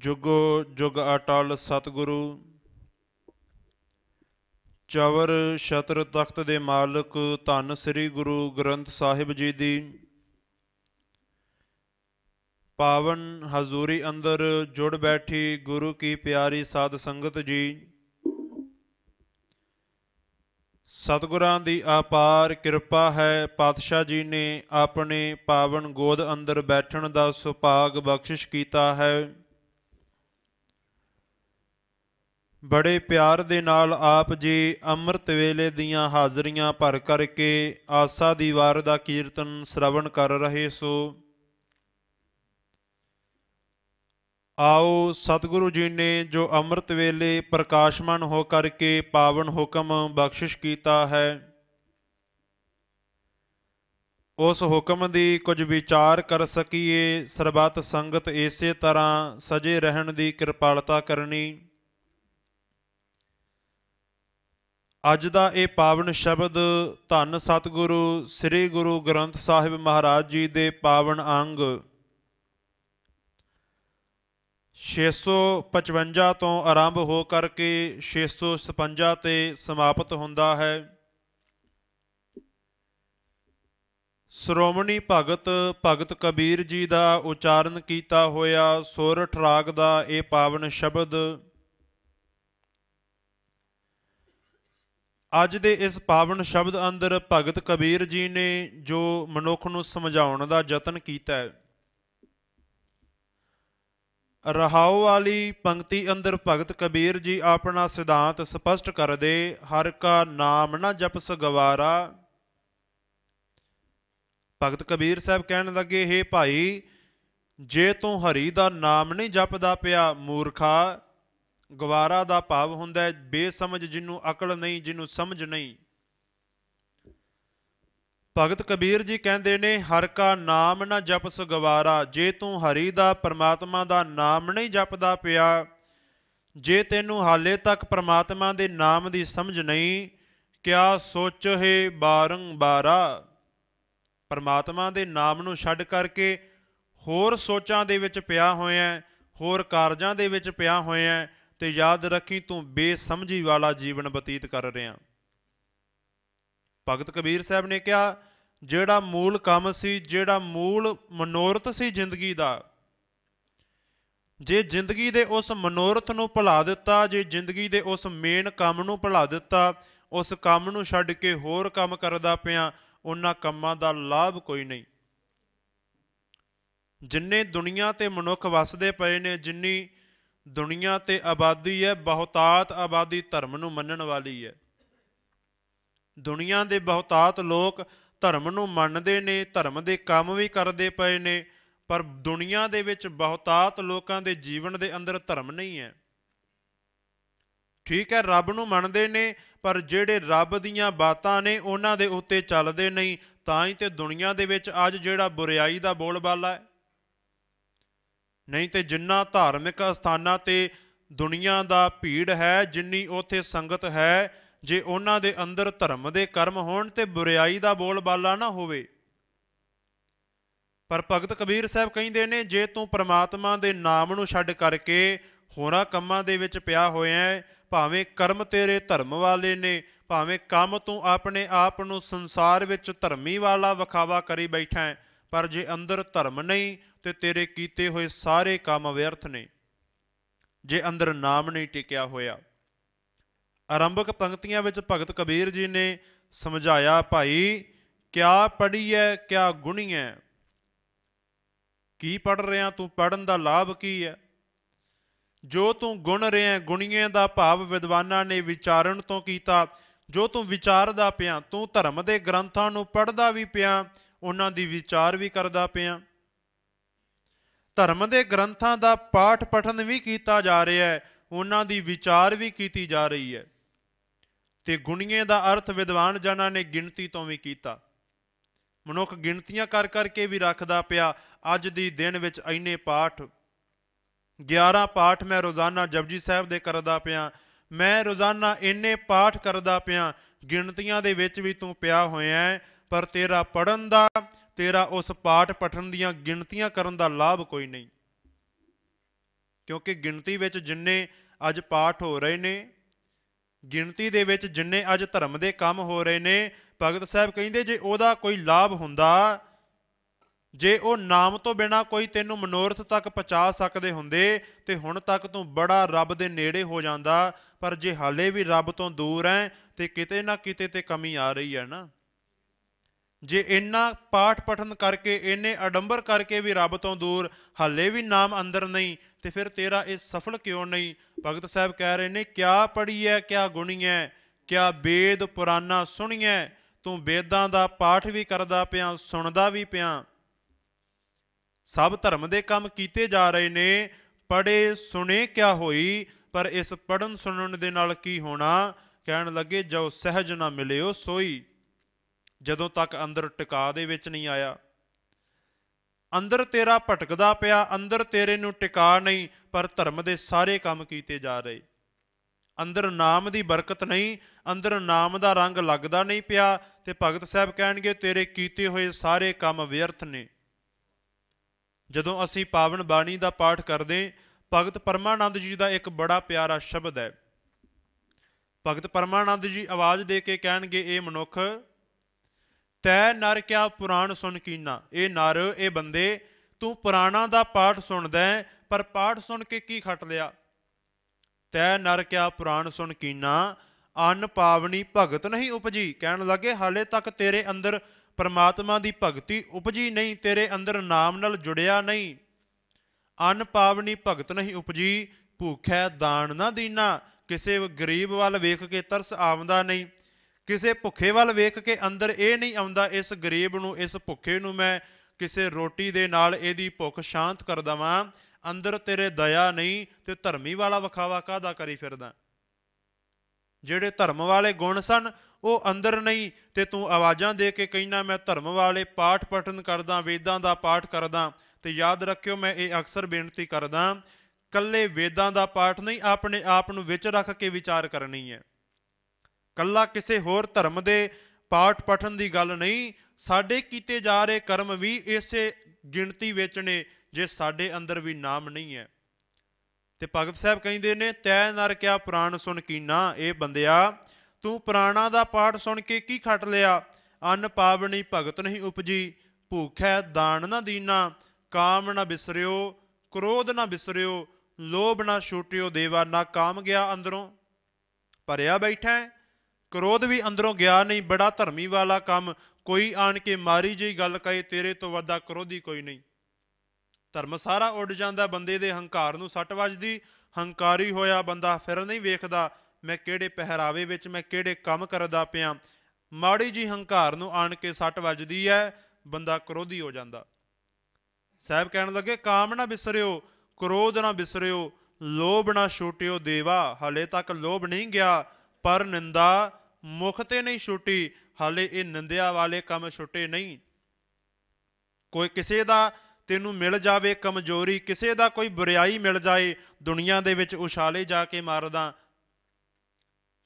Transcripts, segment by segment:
ਜੁਗੋ ਜੁਗ ਅਟਲ ਸਤਿਗੁਰੂ ਚਵਰ ਛਤਰ ਤਖਤ ਦੇ ਮਾਲਕ ਧੰਨ ਸ੍ਰੀ ਗੁਰੂ ਗ੍ਰੰਥ ਸਾਹਿਬ ਜੀ ਦੀ ਪਾਵਨ ਹਜ਼ੂਰੀ ਅੰਦਰ ਜੁੜ ਬੈਠੀ ਗੁਰੂ ਕੀ ਪਿਆਰੀ ਸਾਧ ਸੰਗਤ ਜੀ ਸਤਿਗੁਰਾਂ ਦੀ ਅਪਾਰ ਕਿਰਪਾ ਹੈ ਪਾਤਸ਼ਾਹ ਜੀ ਨੇ ਆਪਣੇ ਪਾਵਨ ਗੋਦ ਅੰਦਰ ਬੈਠਣ ਦਾ ਸੁਭਾਗ ਬਖਸ਼ਿਸ਼ ਕੀਤਾ ਹੈ ਬੜੇ ਪਿਆਰ ਦੇ ਨਾਲ ਆਪ ਜੀ ਅੰਮ੍ਰਿਤ ਵੇਲੇ ਦੀਆਂ ਹਾਜ਼ਰੀਆਂ ਭਰ ਕਰਕੇ ਆਸਾ ਦੀ ਵਾਰ ਦਾ ਕੀਰਤਨ ਸ਼ਰਵਣ ਕਰ ਰਹੇ ਸੋ ਆਓ ਸਤਿਗੁਰੂ ਜੀ ਨੇ ਜੋ ਅੰਮ੍ਰਿਤ ਵੇਲੇ ਪ੍ਰਕਾਸ਼ਮਾਨ ਹੋ ਕਰਕੇ ਪਾਵਨ ਹੁਕਮ ਬਖਸ਼ਿਸ਼ ਕੀਤਾ ਹੈ ਉਸ ਹੁਕਮ ਦੀ ਕੁਝ ਵਿਚਾਰ ਕਰ ਸਕੀਏ ਸਰਬੱਤ ਸੰਗਤ ਇਸੇ ਤਰ੍ਹਾਂ ਸਜੇ ਰਹਿਣ ਦੀ ਕਿਰਪਾਲਤਾ ਕਰਨੀ ਅੱਜ ਦਾ ਇਹ ਪਾਵਨ ਸ਼ਬਦ ਧੰਨ ਸਤਿਗੁਰੂ ਸ੍ਰੀ ਗੁਰੂ ਗ੍ਰੰਥ ਸਾਹਿਬ ਮਹਾਰਾਜ ਜੀ ਦੇ ਪਾਵਨ ਅੰਗ 655 ਤੋਂ ਆਰੰਭ ਹੋ ਕਰਕੇ 656 ਤੇ ਸਮਾਪਤ ਹੁੰਦਾ ਹੈ ਸ਼੍ਰੋਮਣੀ ਭਗਤ ਭਗਤ ਕਬੀਰ ਜੀ ਦਾ ਉਚਾਰਨ ਕੀਤਾ ਹੋਇਆ ਸੋਰਠ ਰਾਗ ਦਾ ਇਹ ਪਾਵਨ ਸ਼ਬਦ ਅੱਜ ਦੇ ਇਸ ਪਾਵਨ ਸ਼ਬਦ ਅੰਦਰ ਭਗਤ ਕਬੀਰ ਜੀ ਨੇ ਜੋ ਮਨੁੱਖ ਨੂੰ ਸਮਝਾਉਣ ਦਾ ਯਤਨ ਕੀਤਾ ਹੈ ਰਹਾਉ ਵਾਲੀ ਪੰਕਤੀ ਅੰਦਰ ਭਗਤ ਕਬੀਰ ਜੀ ਆਪਣਾ ਸਿਧਾਂਤ ਸਪਸ਼ਟ ਕਰਦੇ ਹਰ ਕਾ ਨਾਮ ਨਾ ਜਪਸ ਗਵਾਰਾ ਭਗਤ ਕਬੀਰ ਸਾਹਿਬ ਕਹਿਣ ਲੱਗੇ ਹੇ ਭਾਈ ਜੇ ਤੂੰ ਹਰੀ ਦਾ ਨਾਮ ਨਹੀਂ ਜਪਦਾ ਪਿਆ ਮੂਰਖਾ ਗਵਾਰਾ ਦਾ ਭਾਵ ਹੁੰਦਾ ਹੈ ਬੇਸਮਝ ਜਿਹਨੂੰ ਅਕਲ ਨਹੀਂ ਜਿਹਨੂੰ ਸਮਝ ਨਹੀਂ ਭਗਤ ਕਬੀਰ ਜੀ ਕਹਿੰਦੇ ਨੇ ਹਰ ਕਾ ਨਾਮ ਨਾ ਜਪਸ ਗਵਾਰਾ ਜੇ ਤੂੰ ਹਰੀ ਦਾ ਪਰਮਾਤਮਾ ਦਾ ਨਾਮ ਨਹੀਂ ਜਪਦਾ ਪਿਆ ਜੇ ਤੈਨੂੰ ਹਾਲੇ ਤੱਕ ਪਰਮਾਤਮਾ ਦੇ ਨਾਮ ਦੀ ਸਮਝ ਨਹੀਂ ਕਿਆ ਸੋਚ ਹੈ ਬਾਰੰਬਾਰਾ ਪਰਮਾਤਮਾ ਦੇ ਨਾਮ ਨੂੰ ਛੱਡ ਕਰਕੇ ਹੋਰ ਸੋਚਾਂ ਦੇ ਵਿੱਚ ਪਿਆ ਹੋਇਆ ਹੋਰ ਕਾਰਜਾਂ ਦੇ ਵਿੱਚ ਪਿਆ ਹੋਇਆ ਤੇ ਯਾਦ ਰੱਖੀ ਤੂੰ ਬੇਸਮਝੀ ਵਾਲਾ ਜੀਵਨ ਬਤੀਤ ਕਰ ਰਿਆਂ ਭਗਤ ਕਬੀਰ ਸਾਹਿਬ ਨੇ ਕਿਹਾ ਜਿਹੜਾ ਮੂਲ ਕੰਮ ਸੀ ਜਿਹੜਾ ਮੂਲ ਮਨੋਰਥ ਸੀ ਜ਼ਿੰਦਗੀ ਦਾ ਜੇ ਜ਼ਿੰਦਗੀ ਦੇ ਉਸ ਮਨੋਰਥ ਨੂੰ ਭੁਲਾ ਦਿੱਤਾ ਜੇ ਜ਼ਿੰਦਗੀ ਦੇ ਉਸ ਮੇਨ ਕੰਮ ਨੂੰ ਭੁਲਾ ਦਿੱਤਾ ਉਸ ਕੰਮ ਨੂੰ ਛੱਡ ਕੇ ਹੋਰ ਕੰਮ ਕਰਦਾ ਪਿਆ ਉਹਨਾਂ ਕੰਮਾਂ ਦਾ ਲਾਭ ਕੋਈ ਨਹੀਂ ਜਿੰਨੇ ਦੁਨੀਆ ਤੇ ਮਨੁੱਖ ਵਸਦੇ ਪਏ ਨੇ ਜਿੰਨੀ ਦੁਨੀਆ ਤੇ ਆਬਾਦੀ ਹੈ ਬਹੁਤਾਤ ਆਬਾਦੀ ਧਰਮ ਨੂੰ ਮੰਨਣ ਵਾਲੀ ਹੈ ਦੁਨੀਆ ਦੇ ਬਹੁਤਾਤ ਲੋਕ ਧਰਮ ਨੂੰ ਮੰਨਦੇ ਨੇ ਧਰਮ ਦੇ ਕੰਮ ਵੀ ਕਰਦੇ ਪਏ ਨੇ ਪਰ ਦੁਨੀਆ ਦੇ ਵਿੱਚ ਬਹੁਤਾਤ ਲੋਕਾਂ ਦੇ ਜੀਵਨ ਦੇ ਅੰਦਰ ਧਰਮ ਨਹੀਂ ਹੈ ਠੀਕ ਹੈ ਰੱਬ ਨੂੰ ਮੰਨਦੇ ਨੇ ਪਰ ਜਿਹੜੇ ਰੱਬ ਦੀਆਂ ਬਾਤਾਂ ਨੇ ਉਹਨਾਂ ਦੇ ਉੱਤੇ ਚੱਲਦੇ ਨਹੀਂ ਤਾਂ ਹੀ ਤੇ ਦੁਨੀਆ ਦੇ ਵਿੱਚ ਅੱਜ ਜਿਹੜਾ ਬੁਰੀਾਈ ਦਾ ਬੋਲਬਾਲਾ ਹੈ ਨਹੀਂ ਤੇ ਜਿੰਨਾ ਧਾਰਮਿਕ ਸਥਾਨਾਂ ਤੇ ਦੁਨੀਆ ਦਾ ਭੀੜ ਹੈ ਜਿੰਨੀ ਉਥੇ ਸੰਗਤ ਹੈ ਜੇ ਉਹਨਾਂ ਦੇ ਅੰਦਰ ਧਰਮ ਦੇ ਕਰਮ ਹੋਣ ਤੇ ਬੁਰੀਾਈ ਦਾ ਬੋਲਬਾਲਾ ਨਾ ਹੋਵੇ ਪਰ ਭਗਤ ਕਬੀਰ ਸਾਹਿਬ ਕਹਿੰਦੇ ਨੇ ਜੇ ਤੂੰ ਪ੍ਰਮਾਤਮਾ ਦੇ ਨਾਮ ਨੂੰ ਛੱਡ ਕਰਕੇ ਹੋਰਾਂ ਕੰਮਾਂ ਦੇ ਵਿੱਚ ਪਿਆ ਹੋਇਆ ਭਾਵੇਂ ਕਰਮ ਤੇਰੇ ਧਰਮ ਵਾਲੇ ਨੇ ਭਾਵੇਂ ਕੰਮ ਤੂੰ ਆਪਣੇ ਆਪ ਨੂੰ ਸੰਸਾਰ ਵਿੱਚ ਧਰਮੀ ਵਾਲਾ ਵਿਖਾਵਾ ਕਰੀ ਬੈਠਾ ਹੈ ਪਰ ਜੇ ਅੰਦਰ ਧਰਮ ਨਹੀਂ ਤੇ ਤੇਰੇ ਕੀਤੇ ਹੋਏ ਸਾਰੇ ਕੰਮ ਵਿਅਰਥ ਨੇ ਜੇ ਅੰਦਰ ਨਾਮ ਨਹੀਂ ਟਿਕਿਆ ਹੋਇਆ ਆਰੰਭਕ ਪੰਕਤੀਆਂ ਵਿੱਚ ਭਗਤ ਕਬੀਰ ਜੀ ਨੇ ਸਮਝਾਇਆ ਭਾਈ ਕਿਆ ਪੜੀਐ ਕਿਆ ਹੈ ਕੀ ਪੜ ਰਿਆ ਤੂੰ ਪੜਨ ਦਾ ਲਾਭ ਕੀ ਹੈ ਜੋ ਤੂੰ ਗੁਣ ਰਿਆ ਗੁਣੀਆਂ ਦਾ ਭਾਵ ਵਿਦਵਾਨਾਂ ਨੇ ਵਿਚਾਰਨ ਤੋਂ ਕੀਤਾ ਜੋ ਤੂੰ ਵਿਚਾਰਦਾ ਪਿਆ ਤੂੰ ਧਰਮ ਦੇ ਗ੍ਰੰਥਾਂ ਨੂੰ ਪੜਦਾ ਵੀ ਪਿਆ ਉਹਨਾਂ ਦੀ ਵਿਚਾਰ ਵੀ ਕਰਦਾ ਪਿਆ ਧਰਮ ਦੇ ਗ੍ਰੰਥਾਂ ਦਾ ਪਾਠ ਪਠਨ ਵੀ ਕੀਤਾ ਜਾ ਰਿਹਾ ਹੈ ਉਹਨਾਂ ਦੀ ਵਿਚਾਰ ਵੀ ਕੀਤੀ ਜਾ ਰਹੀ ਹੈ ਤੇ ਗੁਣੀਆਂ ਦਾ ਅਰਥ ਵਿਦਵਾਨ ਜਨਾਂ ਨੇ ਗਿਣਤੀ ਤੋਂ ਵੀ ਕੀਤਾ ਮਨੁੱਖ ਗਿਣਤੀਆਂ ਕਰ ਕਰਕੇ ਵੀ ਰੱਖਦਾ ਪਿਆ ਅੱਜ ਦੀ ਦਿਨ ਵਿੱਚ ਐਨੇ ਪਾਠ 11 ਪਾਠ ਮੈਂ ਰੋਜ਼ਾਨਾ ਜਪਜੀ ਸਾਹਿਬ ਦੇ ਕਰਦਾ ਪਿਆ ਮੈਂ ਰੋਜ਼ਾਨਾ ਇੰਨੇ ਪਾਠ ਕਰਦਾ ਪਿਆ ਗਿਣਤੀਆਂ ਦੇ ਵਿੱਚ ਵੀ ਤੂੰ ਪਿਆ ਹੋਇਆ ਹੈ ਪਰ ਤੇਰਾ ਪੜਨ ਦਾ ਤੇਰਾ ਉਸ ਪਾਠ ਪਠਨ ਦੀਆਂ ਗਿਣਤੀਆਂ ਕਰਨ ਦਾ ਲਾਭ ਕੋਈ ਨਹੀਂ ਕਿਉਂਕਿ ਗਿਣਤੀ ਵਿੱਚ ਜਿੰਨੇ ਅੱਜ ਪਾਠ ਹੋ ਰਹੇ ਨੇ ਗਿਣਤੀ ਦੇ ਵਿੱਚ ਜਿੰਨੇ ਅੱਜ ਧਰਮ ਦੇ ਕੰਮ ਹੋ ਰਹੇ ਨੇ ਭਗਤ ਸਾਹਿਬ ਕਹਿੰਦੇ ਜੇ ਉਹਦਾ ਕੋਈ ਲਾਭ ਹੁੰਦਾ ਜੇ ਉਹ ਨਾਮ ਤੋਂ ਬਿਨਾ ਕੋਈ ਤੈਨੂੰ ਮਨੋਰਥ ਤੱਕ ਪਹੁੰਚਾ ਸਕਦੇ ਹੁੰਦੇ ਤੇ ਹੁਣ ਤੱਕ ਤੂੰ ਬੜਾ ਰੱਬ ਦੇ ਨੇੜੇ ਹੋ ਜਾਂਦਾ ਪਰ ਜੇ ਹਾਲੇ ਵੀ ਰੱਬ ਤੋਂ ਦੂਰ ਹੈ ਤੇ ਕਿਤੇ ਨਾ ਕਿਤੇ ਤੇ ਕਮੀ ਆ ਰਹੀ ਹੈ ਨਾ ਜੇ ਇੰਨਾ ਪਾਠ ਪਠਨ ਕਰਕੇ ਇੰਨੇ ਅਡੰਬਰ ਕਰਕੇ ਵੀ ਰੱਬ ਤੋਂ ਦੂਰ ਹੱਲੇ ਵੀ ਨਾਮ ਅੰਦਰ ਨਹੀਂ ਤੇ ਫਿਰ ਤੇਰਾ ਇਹ ਸਫਲ ਕਿਉਂ ਨਹੀਂ ਭਗਤ ਸਾਹਿਬ ਕਹਿ ਰਹੇ ਨੇ ਕਿਆ ਪੜੀ ਹੈ ਕਿਆ ਗੁਣੀ ਹੈ ਕਿਆ ਵੇਦ ਪੁਰਾਣਾ ਸੁਣੀਐ ਤੂੰ ਵੇਦਾਂ ਦਾ ਪਾਠ ਵੀ ਕਰਦਾ ਪਿਆ ਸੁਣਦਾ ਵੀ ਪਿਆ ਸਭ ਧਰਮ ਦੇ ਕੰਮ ਕੀਤੇ ਜਾ ਰਹੇ ਨੇ ਪੜੇ ਸੁਣੇ ਕਿਆ ਹੋਈ ਪਰ ਇਸ ਪੜਨ ਸੁਣਨ ਦੇ ਨਾਲ ਕੀ ਹੋਣਾ ਕਹਿਣ ਲੱਗੇ ਜੋ ਸਹਿਜ ਨਾ ਮਿਲਿਓ ਸੋਈ ਜਦੋਂ ਤੱਕ ਅੰਦਰ ਟਿਕਾ ਦੇ ਵਿੱਚ ਨਹੀਂ ਆਇਆ ਅੰਦਰ ਤੇਰਾ ਭਟਕਦਾ ਪਿਆ ਅੰਦਰ ਤੇਰੇ ਨੂੰ ਟਿਕਾ ਨਹੀਂ ਪਰ ਧਰਮ ਦੇ ਸਾਰੇ ਕੰਮ ਕੀਤੇ ਜਾ ਰਹੇ ਅੰਦਰ ਨਾਮ ਦੀ ਬਰਕਤ ਨਹੀਂ ਅੰਦਰ ਨਾਮ ਦਾ ਰੰਗ ਲੱਗਦਾ ਨਹੀਂ ਪਿਆ ਤੇ ਭਗਤ ਸਾਹਿਬ ਕਹਿਣਗੇ ਤੇਰੇ ਕੀਤੇ ਹੋਏ ਸਾਰੇ ਕੰਮ ਵਿਅਰਥ ਨੇ ਜਦੋਂ ਅਸੀਂ ਪਾਵਨ ਬਾਣੀ ਦਾ ਪਾਠ ਕਰਦੇ ਭਗਤ ਪਰਮਾਨੰਦ ਜੀ ਦਾ ਇੱਕ ਬੜਾ ਪਿਆਰਾ ਸ਼ਬਦ ਹੈ ਭਗਤ ਪਰਮਾਨੰਦ ਜੀ ਆਵਾਜ਼ ਦੇ ਕੇ ਕਹਿਣਗੇ ਇਹ ਮਨੁੱਖ ਤੈ ਨਰ ਕਿਆ ਪੁਰਾਣ ਸੁਣ ਕੀਨਾ ਇਹ ਨਰ ਇਹ ਬੰਦੇ ਤੂੰ ਪੁਰਾਣਾ ਦਾ ਪਾਠ ਸੁਣਦਾ ਪਰ ਪਾਠ ਸੁਣ ਕੇ ਕੀ ਖਟ ਲਿਆ ਤੈ ਨਰ ਕਿਆ ਪੁਰਾਣ ਸੁਣ ਕੀਨਾ ਅਨ ਪਾਵਣੀ ਭਗਤ ਨਹੀਂ ਉਪਜੀ ਕਹਿਣ ਲੱਗੇ ਹਾਲੇ ਤੱਕ ਤੇਰੇ ਅੰਦਰ ਪਰਮਾਤਮਾ ਦੀ ਭਗਤੀ ਉਪਜੀ ਨਹੀਂ ਤੇਰੇ ਅੰਦਰ ਨਾਮ ਨਾਲ ਜੁੜਿਆ ਨਹੀਂ ਅਨ ਪਾਵਣੀ ਭਗਤ ਨਹੀਂ ਉਪਜੀ ਭੁੱਖੇ ਦਾਨ ਨਾ ਦੀਨਾ ਕਿਸੇ ਗਰੀਬ ਵੱਲ ਵੇਖ ਕੇ ਤਰਸ ਆਉਂਦਾ ਨਹੀਂ ਕਿਸੇ ਭੁੱਖੇ ਵੱਲ ਵੇਖ ਕੇ ਅੰਦਰ ਇਹ ਨਹੀਂ ਆਉਂਦਾ ਇਸ ਗਰੀਬ ਨੂੰ ਇਸ ਭੁੱਖੇ ਨੂੰ ਮੈਂ ਕਿਸੇ ਰੋਟੀ ਦੇ ਨਾਲ ਇਹਦੀ ਭੁੱਖ ਸ਼ਾਂਤ ਕਰ ਦਵਾਂ ਅੰਦਰ ਤੇਰੇ ਦਇਆ ਨਹੀਂ ਤੇ ਧਰਮੀ ਵਾਲਾ ਵਿਖਾਵਾ ਕਾਹਦਾ ਕਰੀ ਫਿਰਦਾ ਜਿਹੜੇ ਧਰਮ ਵਾਲੇ ਗੁਣ ਸਨ ਉਹ ਅੰਦਰ ਨਹੀਂ ਤੇ ਤੂੰ ਆਵਾਜ਼ਾਂ ਦੇ ਕੇ ਕਹਿਣਾ ਮੈਂ ਧਰਮ ਵਾਲੇ ਪਾਠ ਪਠਨ ਕਰਦਾ ਵੇਦਾਂ ਦਾ ਪਾਠ ਕਰਦਾ ਤੇ ਯਾਦ ਰੱਖਿਓ ਮੈਂ ਇਹ ਅਕਸਰ ਬੇਨਤੀ ਕਰਦਾ ਕੱਲੇ ਵੇਦਾਂ ਦਾ ਪਾਠ ਨਹੀਂ ਆਪਣੇ ਆਪ ਨੂੰ ਵਿੱਚ ਰੱਖ ਕੇ ਵਿਚਾਰ ਕਰਨੀ ਹੈ ਕੱਲਾ ਕਿਸੇ ਹੋਰ ਧਰਮ ਦੇ ਪਾਠ ਪਠਨ ਦੀ ਗੱਲ ਨਹੀਂ ਸਾਡੇ ਕੀਤੇ ਜਾ ਰਹੇ ਕਰਮ ਵੀ ਇਸੇ ਗਿਣਤੀ ਵਿੱਚ ਨੇ ਜੇ ਸਾਡੇ ਅੰਦਰ ਵੀ ਨਾਮ ਨਹੀਂ ਹੈ ਤੇ ਭਗਤ ਸਾਹਿਬ ਕਹਿੰਦੇ ਨੇ ਤੈ ਨਰ ਕਿਆ ਪ੍ਰਾਣ ਸੁਣ ਕੀਨਾ ਇਹ ਬੰਦਿਆ ਤੂੰ ਪ੍ਰਾਣਾ ਦਾ ਪਾਠ ਸੁਣ ਕੇ ਕੀ ਖਟ ਲਿਆ ਅੰਨ ਪਾਵਣੀ ਭਗਤ ਨਹੀਂ ਉਪਜੀ ਭੁੱਖੈ ਦਾਣ ਨਾ ਦੀਨਾ ਕਾਮ ਨਾ ਬਿਸਰਿਓ ਕ੍ਰੋਧ ਨਾ ਬਿਸਰਿਓ ਲੋਭ ਨਾ ਛੂਟਿਓ ਦੇਵਾ ਨਾ ਕਾਮ ਗਿਆ ਅੰਦਰੋਂ ਭਰਿਆ ਬੈਠਾ ਕ੍ਰੋਧ ਵੀ ਅੰਦਰੋਂ ਗਿਆ ਨਹੀਂ ਬੜਾ ਧਰਮੀ ਵਾਲਾ ਕੰਮ ਕੋਈ ਆਣ ਕੇ ਮਾਰੀ ਜਈ ਗੱਲ ਕਹੇ ਤੇਰੇ ਤੋਂ ਵੱਡਾ ਕ੍ਰੋਧੀ ਕੋਈ ਨਹੀਂ ਧਰਮ ਸਾਰਾ ਉੱਡ ਜਾਂਦਾ ਬੰਦੇ ਦੇ ਹੰਕਾਰ ਨੂੰ ਸੱਟ ਵੱਜਦੀ ਹੰਕਾਰੀ ਹੋਇਆ ਬੰਦਾ ਫਿਰ ਨਹੀਂ ਵੇਖਦਾ ਮੈਂ ਕਿਹੜੇ ਪਹਿਰਾਵੇ ਵਿੱਚ ਮੈਂ ਕਿਹੜੇ ਕੰਮ ਕਰਦਾ ਪਿਆ ਮਾੜੀ ਜੀ ਹੰਕਾਰ ਨੂੰ ਆਣ ਕੇ ਸੱਟ ਵੱਜਦੀ ਹੈ ਬੰਦਾ ਕ੍ਰੋਧੀ ਹੋ ਜਾਂਦਾ ਸਾਹਿਬ ਕਹਿਣ ਲੱਗੇ ਕਾਮ ਨਾ ਬਿਸਰਿਓ ਕ੍ਰੋਧ ਨਾ ਬਿਸਰਿਓ ਲੋਭ ਨਾ ਛੋਟਿਓ ਦੇਵਾ ਹਲੇ ਤੱਕ ਲੋਭ ਨਹੀਂ ਗਿਆ ਪਰ ਨਿੰਦਾ ਮੁਖ ਤੇ ਨਹੀਂ ਛੁੱਟੀ ਹਾਲੇ ਇਹ ਨਿੰਦਿਆ ਵਾਲੇ ਕੰਮ ਛੁੱਟੇ ਨਹੀਂ ਕੋਈ ਕਿਸੇ ਦਾ ਤੈਨੂੰ ਮਿਲ ਜਾਵੇ ਕਮਜ਼ੋਰੀ ਕਿਸੇ ਦਾ ਕੋਈ ਬੁਰੀਾਈ ਮਿਲ ਜਾਏ ਦੁਨੀਆ ਦੇ ਵਿੱਚ ਉਛਾਲੇ ਜਾ ਕੇ ਮਾਰਦਾ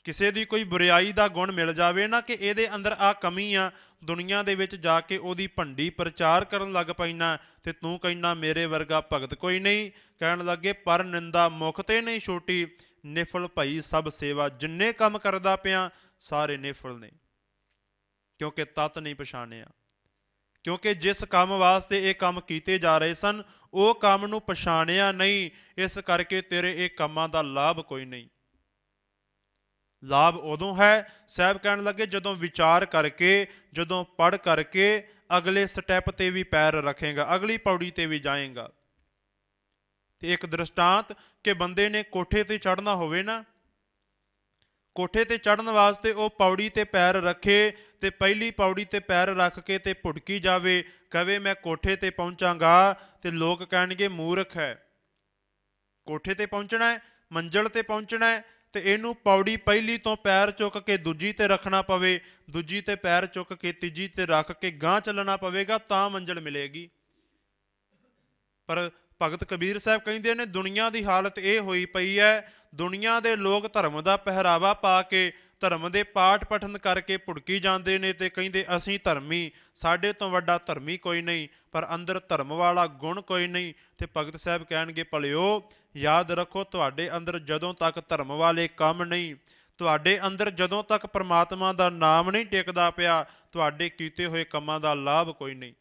ਕਿਸੇ ਦੀ ਕੋਈ ਬੁਰੀਾਈ ਦਾ ਗੁਣ ਮਿਲ ਜਾਵੇ ਨਾ ਕਿ ਇਹਦੇ ਅੰਦਰ ਆ ਕਮੀ ਆ ਦੁਨੀਆ ਦੇ ਵਿੱਚ ਜਾ ਕੇ ਉਹਦੀ ਭੰਡੀ ਪ੍ਰਚਾਰ ਕਰਨ ਲੱਗ ਪੈਣਾ ਤੇ ਤੂੰ ਕਹਿਣਾ ਮੇਰੇ ਵਰਗਾ ਭਗਤ ਕੋਈ ਨਹੀਂ ਕਹਿਣ ਲੱਗੇ ਪਰ ਨਿੰਦਾ ਮੁਖ ਤੇ ਨਹੀਂ ਛੋਟੀ ਨਿਫਲ ਭਈ ਸਭ ਸੇਵਾ ਜਿੰਨੇ ਕੰਮ ਕਰਦਾ ਪਿਆ ਸਾਰੇ ਨਿਫਲ ਨੇ ਕਿਉਂਕਿ ਤਤ ਨਹੀਂ ਪਛਾਣਿਆ ਕਿਉਂਕਿ ਜਿਸ ਕੰਮ ਵਾਸਤੇ ਇਹ ਕੰਮ ਕੀਤੇ ਜਾ ਰਹੇ ਸਨ ਉਹ ਕੰਮ ਨੂੰ ਪਛਾਣਿਆ ਨਹੀਂ ਇਸ ਕਰਕੇ ਤੇਰੇ ਇਹ ਕੰਮਾਂ ਦਾ ਲਾਭ ਕੋਈ ਨਹੀਂ ਲਾਭ ਉਦੋਂ ਹੈ ਸਹਿਬ ਕਹਿਣ ਲੱਗੇ ਜਦੋਂ ਵਿਚਾਰ ਕਰਕੇ ਜਦੋਂ ਪੜ ਕਰਕੇ ਅਗਲੇ ਸਟੈਪ ਤੇ ਵੀ ਪੈਰ ਰੱਖੇਗਾ ਅਗਲੀ ਪੌੜੀ ਤੇ ਵੀ ਜਾਏਗਾ ਤੇ ਇੱਕ ਦ੍ਰਿਸ਼ਟਾਂਤ ਕਿ ਬੰਦੇ ਨੇ ਕੋਠੇ ਤੇ ਚੜਨਾ ਹੋਵੇ ਨਾ ਕੋਠੇ ਤੇ ਚੜਨ ਵਾਸਤੇ ਉਹ ਪੌੜੀ ਤੇ ਪੈਰ ਰੱਖੇ ਤੇ ਪਹਿਲੀ ਪੌੜੀ ਤੇ ਪੈਰ ਰੱਖ ਕੇ ਤੇ ਭੁਟਕੀ ਜਾਵੇ ਕਵੇ ਮੈਂ ਕੋਠੇ ਤੇ ਪਹੁੰਚਾਂਗਾ ਤੇ ਲੋਕ ਕਹਿਣਗੇ ਮੂਰਖ ਹੈ ਕੋਠੇ ਤੇ ਪਹੁੰਚਣਾ ਹੈ ਮੰਜ਼ਲ ਤੇ ਪਹੁੰਚਣਾ ਹੈ ਤੇ ਇਹਨੂੰ ਪੌੜੀ ਪਹਿਲੀ ਤੋਂ ਪੈਰ ਚੁੱਕ ਕੇ ਦੂਜੀ ਤੇ ਰੱਖਣਾ ਪਵੇ ਦੂਜੀ ਤੇ ਪੈਰ ਚੁੱਕ ਕੇ ਤੀਜੀ ਤੇ ਰੱਖ ਕੇ ਗਾਂ ਚੱਲਣਾ ਪਵੇਗਾ ਤਾਂ ਮੰਜ਼ਲ ਮਿਲੇਗੀ ਪਰ ਭਗਤ ਕਬੀਰ ਸਾਹਿਬ ਕਹਿੰਦੇ ਨੇ ਦੁਨੀਆ ਦੀ ਹਾਲਤ ਇਹ ਹੋਈ ਪਈ ਹੈ ਦੁਨੀਆ ਦੇ ਲੋਕ ਧਰਮ ਦਾ ਪਹਿਰਾਵਾ ਪਾ ਕੇ ਧਰਮ ਦੇ ਪਾਠ ਪਠਨ ਕਰਕੇ ਪੁੜਕੀ ਜਾਂਦੇ ਨੇ ਤੇ ਕਹਿੰਦੇ ਅਸੀਂ ਧਰਮੀ ਸਾਡੇ ਤੋਂ ਵੱਡਾ ਧਰਮੀ ਕੋਈ ਨਹੀਂ ਪਰ ਅੰਦਰ ਧਰਮ ਵਾਲਾ ਗੁਣ ਕੋਈ ਨਹੀਂ ਤੇ ਭਗਤ ਸਾਹਿਬ ਕਹਿਣਗੇ ਭਲਿਓ ਯਾਦ ਰੱਖੋ ਤੁਹਾਡੇ ਅੰਦਰ ਜਦੋਂ ਤੱਕ ਧਰਮ ਵਾਲੇ ਕੰਮ ਨਹੀਂ ਤੁਹਾਡੇ ਅੰਦਰ ਜਦੋਂ ਤੱਕ ਪ੍ਰਮਾਤਮਾ ਦਾ ਨਾਮ ਨਹੀਂ ਟਿਕਦਾ ਪਿਆ ਤੁਹਾਡੇ ਕੀਤੇ ਹੋਏ ਕੰਮਾਂ ਦਾ ਲਾਭ ਕੋਈ ਨਹੀਂ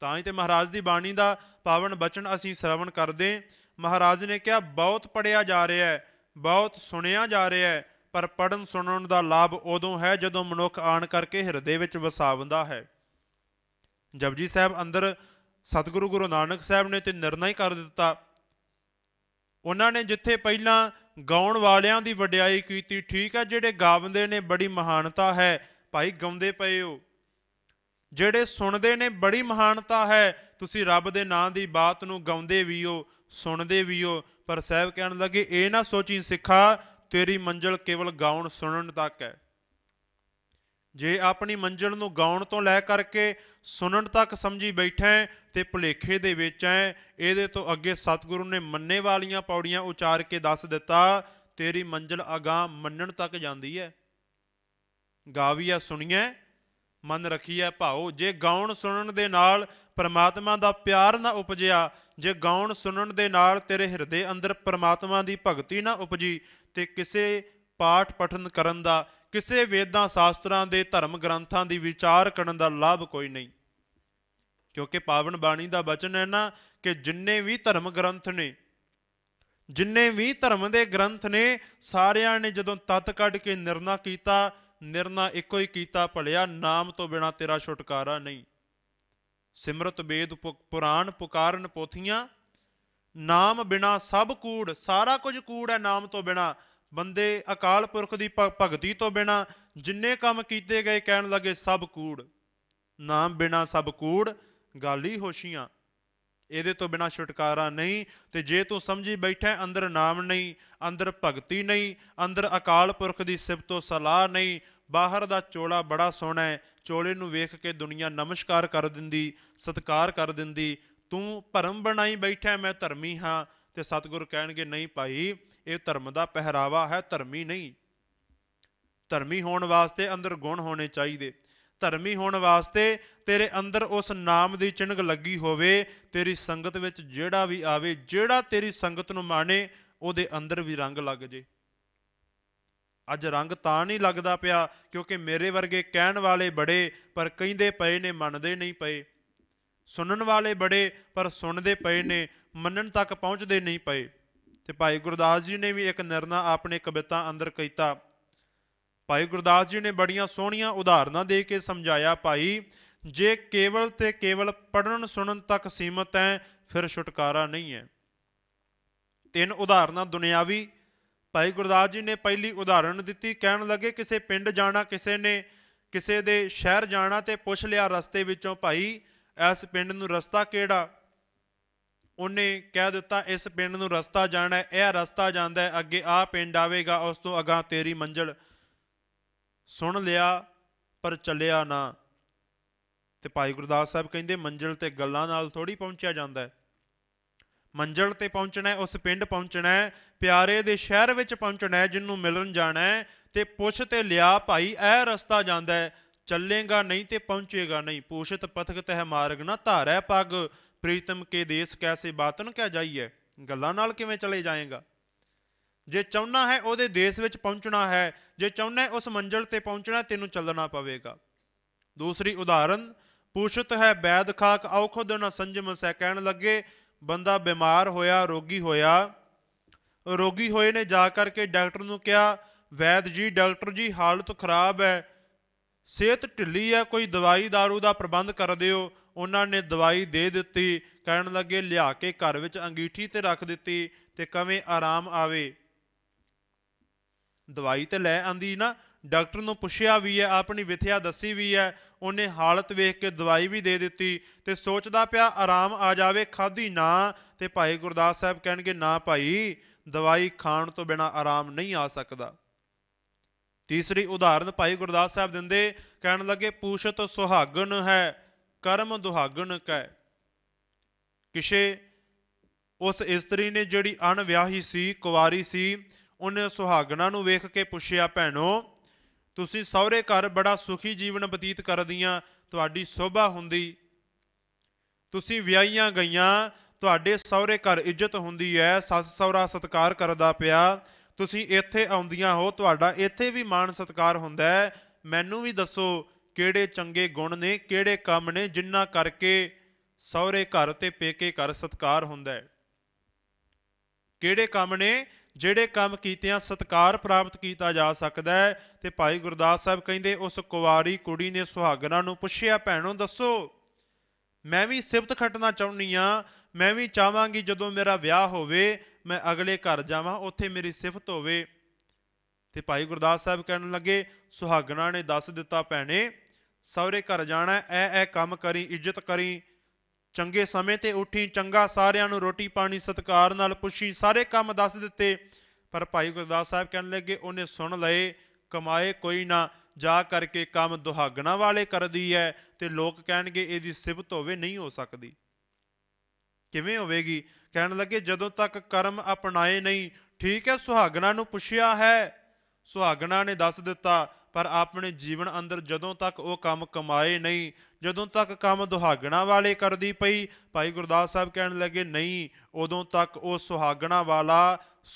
ਤਾਂ ਹੀ ਤੇ ਮਹਾਰਾਜ ਦੀ ਬਾਣੀ ਦਾ ਪਾਵਨ ਬਚਨ ਅਸੀਂ ਸ਼ਰਵਣ ਕਰਦੇ ਮਹਾਰਾਜ ਨੇ ਕਿਹਾ ਬਹੁਤ ਪੜਿਆ ਜਾ ਰਿਹਾ ਹੈ ਬਹੁਤ ਸੁਣਿਆ ਜਾ ਰਿਹਾ ਹੈ ਪਰ ਪੜਨ ਸੁਣਨ ਦਾ ਲਾਭ ਉਦੋਂ ਹੈ ਜਦੋਂ ਮਨੁੱਖ ਆਣ ਕਰਕੇ ਹਿਰਦੇ ਵਿੱਚ ਵਸਾਵੰਦਾ ਹੈ ਜਪਜੀ ਸਾਹਿਬ ਅੰਦਰ ਸਤਿਗੁਰੂ ਗੁਰੂ ਨਾਨਕ ਸਾਹਿਬ ਨੇ ਤੇ ਨਿਰਣਾ ਹੀ ਕਰ ਦਿੱਤਾ ਉਹਨਾਂ ਨੇ ਜਿੱਥੇ ਪਹਿਲਾਂ ਗਾਉਣ ਵਾਲਿਆਂ ਦੀ ਵਡਿਆਈ ਕੀਤੀ ਠੀਕ ਹੈ ਜਿਹੜੇ ਗਾਉਂਦੇ ਨੇ ਬੜੀ ਮਹਾਨਤਾ ਹੈ ਭਾਈ ਗਾਉਂਦੇ ਪਏ ਹੋ ਜਿਹੜੇ ਸੁਣਦੇ ਨੇ ਬੜੀ ਮਹਾਨਤਾ ਹੈ ਤੁਸੀਂ ਰੱਬ ਦੇ ਨਾਂ ਦੀ ਬਾਤ ਨੂੰ ਗਾਉਂਦੇ ਵੀ ਹੋ ਸੁਣਦੇ ਵੀ ਹੋ ਪਰ ਸਹਿਬ ਕਹਿਣ ਲੱਗੇ ਇਹ ਨਾ ਸੋਚੀ ਸਿੱਖਾ ਤੇਰੀ ਮੰਜ਼ਲ ਕੇਵਲ ਗਾਉਣ ਸੁਣਨ ਤੱਕ ਹੈ ਜੇ ਆਪਣੀ ਮੰਜ਼ਲ ਨੂੰ ਗਾਉਣ ਤੋਂ ਲੈ ਕਰਕੇ ਸੁਣਨ ਤੱਕ ਸਮਝੀ ਬੈਠਾ ਤੇ ਭੁਲੇਖੇ ਦੇ ਵਿੱਚ ਐ ਇਹਦੇ ਤੋਂ ਅੱਗੇ ਸਤਿਗੁਰੂ ਨੇ ਮੰਨੇ ਵਾਲੀਆਂ ਪੌੜੀਆਂ ਉਚਾਰ ਕੇ ਦੱਸ ਦਿੱਤਾ ਤੇਰੀ ਮੰਜ਼ਲ ਅਗਾਹ ਮੰਨਣ ਤੱਕ ਜਾਂਦੀ ਹੈ ਗਾਵੀਆ ਸੁਣੀਏ ਮਨ ਰੱਖੀਐ ਭਾਉ ਜੇ ਗਾਉਣ ਸੁਣਨ ਦੇ ਨਾਲ ਪਰਮਾਤਮਾ ਦਾ ਪਿਆਰ ਨਾ ਉਪਜਿਆ ਜੇ ਗਾਉਣ ਸੁਣਨ ਦੇ ਨਾਲ ਤੇਰੇ ਹਿਰਦੇ ਅੰਦਰ ਪਰਮਾਤਮਾ ਦੀ ਭਗਤੀ ਨਾ ਉਪਜੀ ਤੇ ਕਿਸੇ ਪਾਠ ਪਠਨ ਕਰਨ ਦਾ ਕਿਸੇ ਵੇਦਾਂ ਸ਼ਾਸਤਰਾਂ ਦੇ ਧਰਮ ਗ੍ਰੰਥਾਂ ਦੀ ਵਿਚਾਰ ਕਰਨ ਦਾ ਲਾਭ ਕੋਈ ਨਹੀਂ ਕਿਉਂਕਿ ਪਾਵਨ ਬਾਣੀ ਦਾ ਬਚਨ ਹੈ ਨਾ ਕਿ ਜਿੰਨੇ ਵੀ ਧਰਮ ਗ੍ਰੰਥ ਨੇ ਜਿੰਨੇ ਵੀ ਧਰਮ ਦੇ ਗ੍ਰੰਥ ਨੇ ਸਾਰਿਆਂ ਨੇ ਜਦੋਂ ਤਤ ਕੱਢ ਕੇ ਨਿਰਣਾ ਕੀਤਾ ਨਿਰਣਾ ਇੱਕੋ ਹੀ ਕੀਤਾ ਭਲਿਆ ਨਾਮ ਤੋਂ ਬਿਨਾ ਤੇਰਾ ਛੁਟਕਾਰਾ ਨਹੀਂ ਸਿਮਰਤ ਵੇਦ ਪੁਰਾਣ ਪੁਕਾਰਨ ਪੋਥੀਆਂ ਨਾਮ ਬਿਨਾ ਸਭ ਕੂੜ ਸਾਰਾ ਕੁਝ ਕੂੜ ਹੈ ਨਾਮ ਤੋਂ ਬਿਨਾ ਬੰਦੇ ਅਕਾਲ ਪੁਰਖ ਦੀ ਭਗਤੀ ਤੋਂ ਬਿਨਾ ਜਿੰਨੇ ਕੰਮ ਕੀਤੇ ਗਏ ਕਹਿਣ ਲੱਗੇ ਸਭ ਕੂੜ ਨਾਮ ਬਿਨਾ ਸਭ ਕੂੜ ਗਾਲੀ ਹੋਸ਼ੀਆਂ ਇਹਦੇ ਤੋਂ ਬਿਨਾ ਛੁਟਕਾਰਾ ਨਹੀਂ ਤੇ ਜੇ ਤੂੰ ਸਮਝੀ ਬੈਠਾ ਅੰਦਰ ਨਾਮ ਨਹੀਂ ਅੰਦਰ ਭਗਤੀ ਨਹੀਂ ਅੰਦਰ ਅਕਾਲ ਪੁਰਖ ਦੀ ਸਿਫਤ ਤੋਂ ਸਲਾਹ ਨਹੀਂ ਬਾਹਰ ਦਾ ਚੋਲਾ ਬੜਾ ਸੋਹਣਾ ਹੈ ਚੋਲੇ ਨੂੰ ਵੇਖ ਕੇ ਦੁਨੀਆ ਨਮਸਕਾਰ ਕਰ ਦਿੰਦੀ ਸਤਕਾਰ ਕਰ ਦਿੰਦੀ ਤੂੰ ਭਰਮ ਬਣਾਈ ਬੈਠਾ ਮੈਂ ਧਰਮੀ ਹਾਂ ਤੇ ਸਤਿਗੁਰ ਕਹਿਣਗੇ ਨਹੀਂ ਭਾਈ ਇਹ ਧਰਮ ਦਾ ਪਹਿਰਾਵਾ ਹੈ ਧਰਮੀ ਨਹੀਂ ਧਰਮੀ ਹੋਣ ਵਾਸਤੇ ਅੰਦਰ ਗੁਣ ਹੋਣੇ ਚਾਹੀਦੇ ਧਰਮੀ ਹੋਣ ਵਾਸਤੇ ਤੇਰੇ ਅੰਦਰ ਉਸ ਨਾਮ ਦੀ ਚਿੰਗ ਲੱਗੀ ਹੋਵੇ ਤੇਰੀ ਸੰਗਤ ਵਿੱਚ ਜਿਹੜਾ ਵੀ ਆਵੇ ਜਿਹੜਾ ਤੇਰੀ ਸੰਗਤ ਨੂੰ ਮਾਣੇ ਉਹਦੇ ਅੰਦਰ ਵੀ ਰੰਗ ਲੱਗ ਜੇ ਅੱਜ ਰੰਗ ਤਾਂ ਨਹੀਂ ਲੱਗਦਾ ਪਿਆ ਕਿਉਂਕਿ ਮੇਰੇ ਵਰਗੇ ਕਹਿਣ ਵਾਲੇ ਬੜੇ ਪਰ ਕਹਿੰਦੇ ਪਏ ਨੇ ਮੰਨਦੇ ਨਹੀਂ ਪਏ ਸੁਣਨ ਵਾਲੇ ਬੜੇ ਪਰ ਸੁਣਦੇ ਪਏ ਨੇ ਮੰਨਣ ਤੱਕ ਪਹੁੰਚਦੇ ਨਹੀਂ ਪਏ ਤੇ ਭਾਈ ਗੁਰਦਾਸ ਜੀ ਨੇ ਵੀ ਇੱਕ ਨਿਰਣਾ ਆਪਣੇ ਕਵਿਤਾ ਅੰਦਰ ਕੀਤਾ ਭਾਈ ਗੁਰਦਾਸ ਜੀ ਨੇ ਬੜੀਆਂ ਸੋਹਣੀਆਂ ਉਦਾਹਰਨਾਂ ਦੇ ਕੇ ਸਮਝਾਇਆ ਭਾਈ ਜੇ ਕੇਵਲ ਤੇ ਕੇਵਲ ਪੜਨ ਸੁਣਨ ਤੱਕ ਸੀਮਤ ਹੈ ਫਿਰ ਛੁਟਕਾਰਾ ਨਹੀਂ ਹੈ ਤਿੰਨ ਉਦਾਹਰਨਾਂ ਦੁਨਿਆਵੀ ਭਾਈ ਗੁਰਦਾਸ ਜੀ ਨੇ ਪਹਿਲੀ ਉਦਾਹਰਨ ਦਿੱਤੀ ਕਹਿਣ ਲੱਗੇ ਕਿਸੇ ਪਿੰਡ ਜਾਣਾ ਕਿਸੇ ਨੇ ਕਿਸੇ ਦੇ ਸ਼ਹਿਰ ਜਾਣਾ ਤੇ ਪੁੱਛ ਲਿਆ ਰਸਤੇ ਵਿੱਚੋਂ ਭਾਈ ਇਸ ਪਿੰਡ ਨੂੰ ਰਸਤਾ ਕਿਹੜਾ ਉਹਨੇ ਕਹਿ ਦਿੱਤਾ ਇਸ ਪਿੰਡ ਨੂੰ ਰਸਤਾ ਜਾਣਾ ਇਹ ਰਸਤਾ ਜਾਂਦਾ ਹੈ ਅੱਗੇ ਆ ਪਿੰਡ ਆਵੇਗਾ ਉਸ ਤੋਂ ਅਗਾ ਤੇਰੀ ਮੰਜ਼ਲ ਸੁਣ ਲਿਆ ਪਰ ਚੱਲਿਆ ਨਾ ਤੇ ਭਾਈ ਗੁਰਦਾਸ ਸਾਹਿਬ ਕਹਿੰਦੇ ਮੰਜ਼ਲ ਤੇ ਗੱਲਾਂ ਨਾਲ ਥੋੜੀ ਪਹੁੰਚਿਆ ਜਾਂਦਾ ਹੈ ਮੰਜ਼ਲ ਤੇ ਪਹੁੰਚਣਾ ਹੈ ਉਸ ਪਿੰਡ ਪਹੁੰਚਣਾ ਹੈ ਪਿਆਰੇ ਦੇ ਸ਼ਹਿਰ ਵਿੱਚ ਪਹੁੰਚਣਾ ਹੈ ਜਿੰਨੂੰ ਮਿਲਣ ਜਾਣਾ ਹੈ ਤੇ ਪੁੱਛ ਤੇ ਲਿਆ ਭਾਈ ਇਹ ਰਸਤਾ ਜਾਂਦਾ ਹੈ ਚੱਲੇਗਾ ਨਹੀਂ ਤੇ ਪਹੁੰਚੇਗਾ ਨਹੀਂ ਪੂਛਤ ਪਥਕ ਤਹਿ ਮਾਰਗ ਨਾ ਧਾਰੈ ਪਗ ਪ੍ਰੀਤਮ ਕੇ ਦੇਸ ਕੈਸੇ ਬਾਤਨ ਕਹਿ ਜਾਈਏ ਗੱਲਾਂ ਨਾਲ ਕਿਵੇਂ ਚਲੇ ਜਾਏਗਾ ਜੇ ਚਾਹਣਾ ਹੈ ਉਹਦੇ ਦੇਸ਼ ਵਿੱਚ ਪਹੁੰਚਣਾ ਹੈ ਜੇ ਚਾਹਣਾ ਹੈ ਉਸ ਮੰਜ਼ਲ ਤੇ ਪਹੁੰਚਣਾ ਤੈਨੂੰ ਚੱਲਣਾ ਪਵੇਗਾ ਦੂਸਰੀ ਉਦਾਹਰਨ ਪੁੱਛਤ ਹੈ ਬੈਦ ਖਾਕ ਔਖਦਨ ਦਿਨ ਸੰਜਮ ਸੈ ਕਹਿਣ ਲੱਗੇ ਬੰਦਾ ਬਿਮਾਰ ਹੋਇਆ ਰੋਗੀ ਹੋਇਆ ਰੋਗੀ ਹੋਏ ਨੇ ਜਾ ਕਰਕੇ ਡਾਕਟਰ ਨੂੰ ਕਿਹਾ ਵੈਦ ਜੀ ਡਾਕਟਰ ਜੀ ਹਾਲਤ ਖਰਾਬ ਹੈ ਸਿਹਤ ਢਿੱਲੀ ਹੈ ਕੋਈ ਦਵਾਈ दारू ਦਾ ਪ੍ਰਬੰਧ ਕਰ ਦਿਓ ਉਹਨਾਂ ਨੇ ਦਵਾਈ ਦੇ ਦਿੱਤੀ ਕਹਿਣ ਲੱਗੇ ਲਿਆ ਕੇ ਘਰ ਵਿੱਚ ਅੰਗੀਠੀ ਤੇ ਰੱਖ ਦਿੱਤੀ ਤੇ ਕਵੇਂ ਆਰਾਮ ਆਵੇ ਦਵਾਈ ਤੇ ਲੈ ਆਂਦੀ ਨਾ ਡਾਕਟਰ ਨੂੰ ਪੁੱਛਿਆ ਵੀ ਹੈ ਆਪਣੀ ਵਿਥਿਆ ਦੱਸੀ ਵੀ ਹੈ ਉਹਨੇ ਹਾਲਤ ਵੇਖ ਕੇ ਦਵਾਈ ਵੀ ਦੇ ਦਿੱਤੀ ਤੇ ਸੋਚਦਾ ਪਿਆ ਆਰਾਮ ਆ ਜਾਵੇ ਖਾਦੀ ਨਾ ਤੇ ਭਾਈ ਗੁਰਦਾਸ ਸਾਹਿਬ ਕਹਿਣਗੇ ਨਾ ਭਾਈ ਦਵਾਈ ਖਾਣ ਤੋਂ ਬਿਨਾ ਆਰਾਮ ਨਹੀਂ ਆ ਸਕਦਾ ਤੀਸਰੀ ਉਦਾਹਰਨ ਭਾਈ ਗੁਰਦਾਸ ਸਾਹਿਬ ਦਿੰਦੇ ਕਹਿਣ ਲੱਗੇ ਪੂਛਤ ਸੁਹਾਗਣ ਹੈ ਕਰਮ ਦੁਹਾਗਣ ਕੈ ਕਿਸੇ ਉਸ ਇਸਤਰੀ ਨੇ ਜਿਹੜੀ ਅਣਵਿਆਹੀ ਸੀ ਕੁਵਾਰੀ ਸੀ ਉਹਨੇ ਸੁਹਾਗਣਾ ਨੂੰ ਵੇਖ ਕੇ ਪੁੱਛਿਆ ਭੈਣੋ ਤੁਸੀਂ ਸਹੁਰੇ ਘਰ ਬੜਾ ਸੁਖੀ ਜੀਵਨ ਬਤੀਤ ਕਰਦੀਆਂ ਤੁਹਾਡੀ ਸੋਭਾ ਹੁੰਦੀ ਤੁਸੀਂ ਵਿਆਹੀਆਂ ਗਈਆਂ ਤੁਹਾਡੇ ਸਹੁਰੇ ਘਰ ਇੱਜ਼ਤ ਹੁੰਦੀ ਹੈ ਸੱਸ ਸਹੁਰਾ ਸਤਕਾਰ ਕਰਦਾ ਪਿਆ ਤੁਸੀਂ ਇੱਥੇ ਆਉਂਦੀਆਂ ਹੋ ਤੁਹਾਡਾ ਇੱਥੇ ਵੀ ਮਾਣ ਸਤਕਾਰ ਹੁੰਦਾ ਹੈ ਮੈਨੂੰ ਵੀ ਦੱਸੋ ਕਿਹੜੇ ਚੰਗੇ ਗੁਣ ਨੇ ਕਿਹੜੇ ਕੰਮ ਨੇ ਜਿੰਨਾ ਕਰਕੇ ਸਹੁਰੇ ਘਰ ਤੇ ਪੇਕੇ ਘਰ ਸਤਕਾਰ ਹੁੰਦਾ ਹੈ ਕਿਹੜੇ ਕੰਮ ਨੇ ਜਿਹੜੇ ਕੰਮ ਕੀਤਿਆਂ ਸਤਕਾਰ ਪ੍ਰਾਪਤ ਕੀਤਾ ਜਾ ਸਕਦਾ ਹੈ ਤੇ ਭਾਈ ਗੁਰਦਾਸ ਸਾਹਿਬ ਕਹਿੰਦੇ ਉਸ ਕੁਵਾਰੀ ਕੁੜੀ ਨੇ ਸੁਹਾਗਣਾ ਨੂੰ ਪੁੱਛਿਆ ਭੈਣੋ ਦੱਸੋ ਮੈਂ ਵੀ ਸਿਫਤ ਖਟਣਾ ਚਾਹੁੰਨੀ ਆ ਮੈਂ ਵੀ ਚਾਹਾਂਗੀ ਜਦੋਂ ਮੇਰਾ ਵਿਆਹ ਹੋਵੇ ਮੈਂ ਅਗਲੇ ਘਰ ਜਾਵਾਂ ਉੱਥੇ ਮੇਰੀ ਸਿਫਤ ਹੋਵੇ ਤੇ ਭਾਈ ਗੁਰਦਾਸ ਸਾਹਿਬ ਕਹਿਣ ਲੱਗੇ ਸੁਹਾਗਣਾ ਨੇ ਦੱਸ ਦਿੱਤਾ ਭੈਣੇ ਸਹੁਰੇ ਘਰ ਜਾਣਾ ਐ ਐ ਕੰਮ ਕਰੀ ਇੱਜ਼ਤ ਕਰੀ ਚੰਗੇ ਸਮੇਂ ਤੇ ਉੱਠੀ ਚੰਗਾ ਸਾਰਿਆਂ ਨੂੰ ਰੋਟੀ ਪਾਣੀ ਸਤਕਾਰ ਨਾਲ ਪੁੱਛੀ ਸਾਰੇ ਕੰਮ ਦੱਸ ਦਿੱਤੇ ਪਰ ਭਾਈ ਗੁਰਦਾਸ ਸਾਹਿਬ ਕਹਿਣ ਲੱਗੇ ਉਹਨੇ ਸੁਣ ਲਏ ਕਮਾਏ ਕੋਈ ਨਾ ਜਾ ਕਰਕੇ ਕੰਮ ਦੁਹਾਗਣਾ ਵਾਲੇ ਕਰਦੀ ਹੈ ਤੇ ਲੋਕ ਕਹਿਣਗੇ ਇਹਦੀ ਸਿਫਤ ਹੋਵੇ ਨਹੀਂ ਹੋ ਸਕਦੀ ਕਿਵੇਂ ਹੋਵੇਗੀ ਕਹਿਣ ਲੱਗੇ ਜਦੋਂ ਤੱਕ ਕਰਮ ਅਪਣਾਏ ਨਹੀਂ ਠੀਕ ਹੈ ਸੁਹਾਗਣਾ ਨੂੰ ਪੁੱਛਿਆ ਹੈ ਸੁਹਾਗਣਾ ਨੇ ਦੱਸ ਦਿੱਤਾ ਪਰ ਆਪਣੇ ਜੀਵਨ ਅੰਦਰ ਜਦੋਂ ਤੱਕ ਉਹ ਕੰਮ ਕਮਾਏ ਨਹੀਂ ਜਦੋਂ ਤੱਕ ਕੰਮ ਦੁਹਾਗਣਾ ਵਾਲੇ ਕਰਦੀ ਪਈ ਭਾਈ ਗੁਰਦਾਸ ਸਾਹਿਬ ਕਹਿਣ ਲੱਗੇ ਨਹੀਂ ਉਦੋਂ ਤੱਕ ਉਹ ਸੁਹਾਗਣਾ ਵਾਲਾ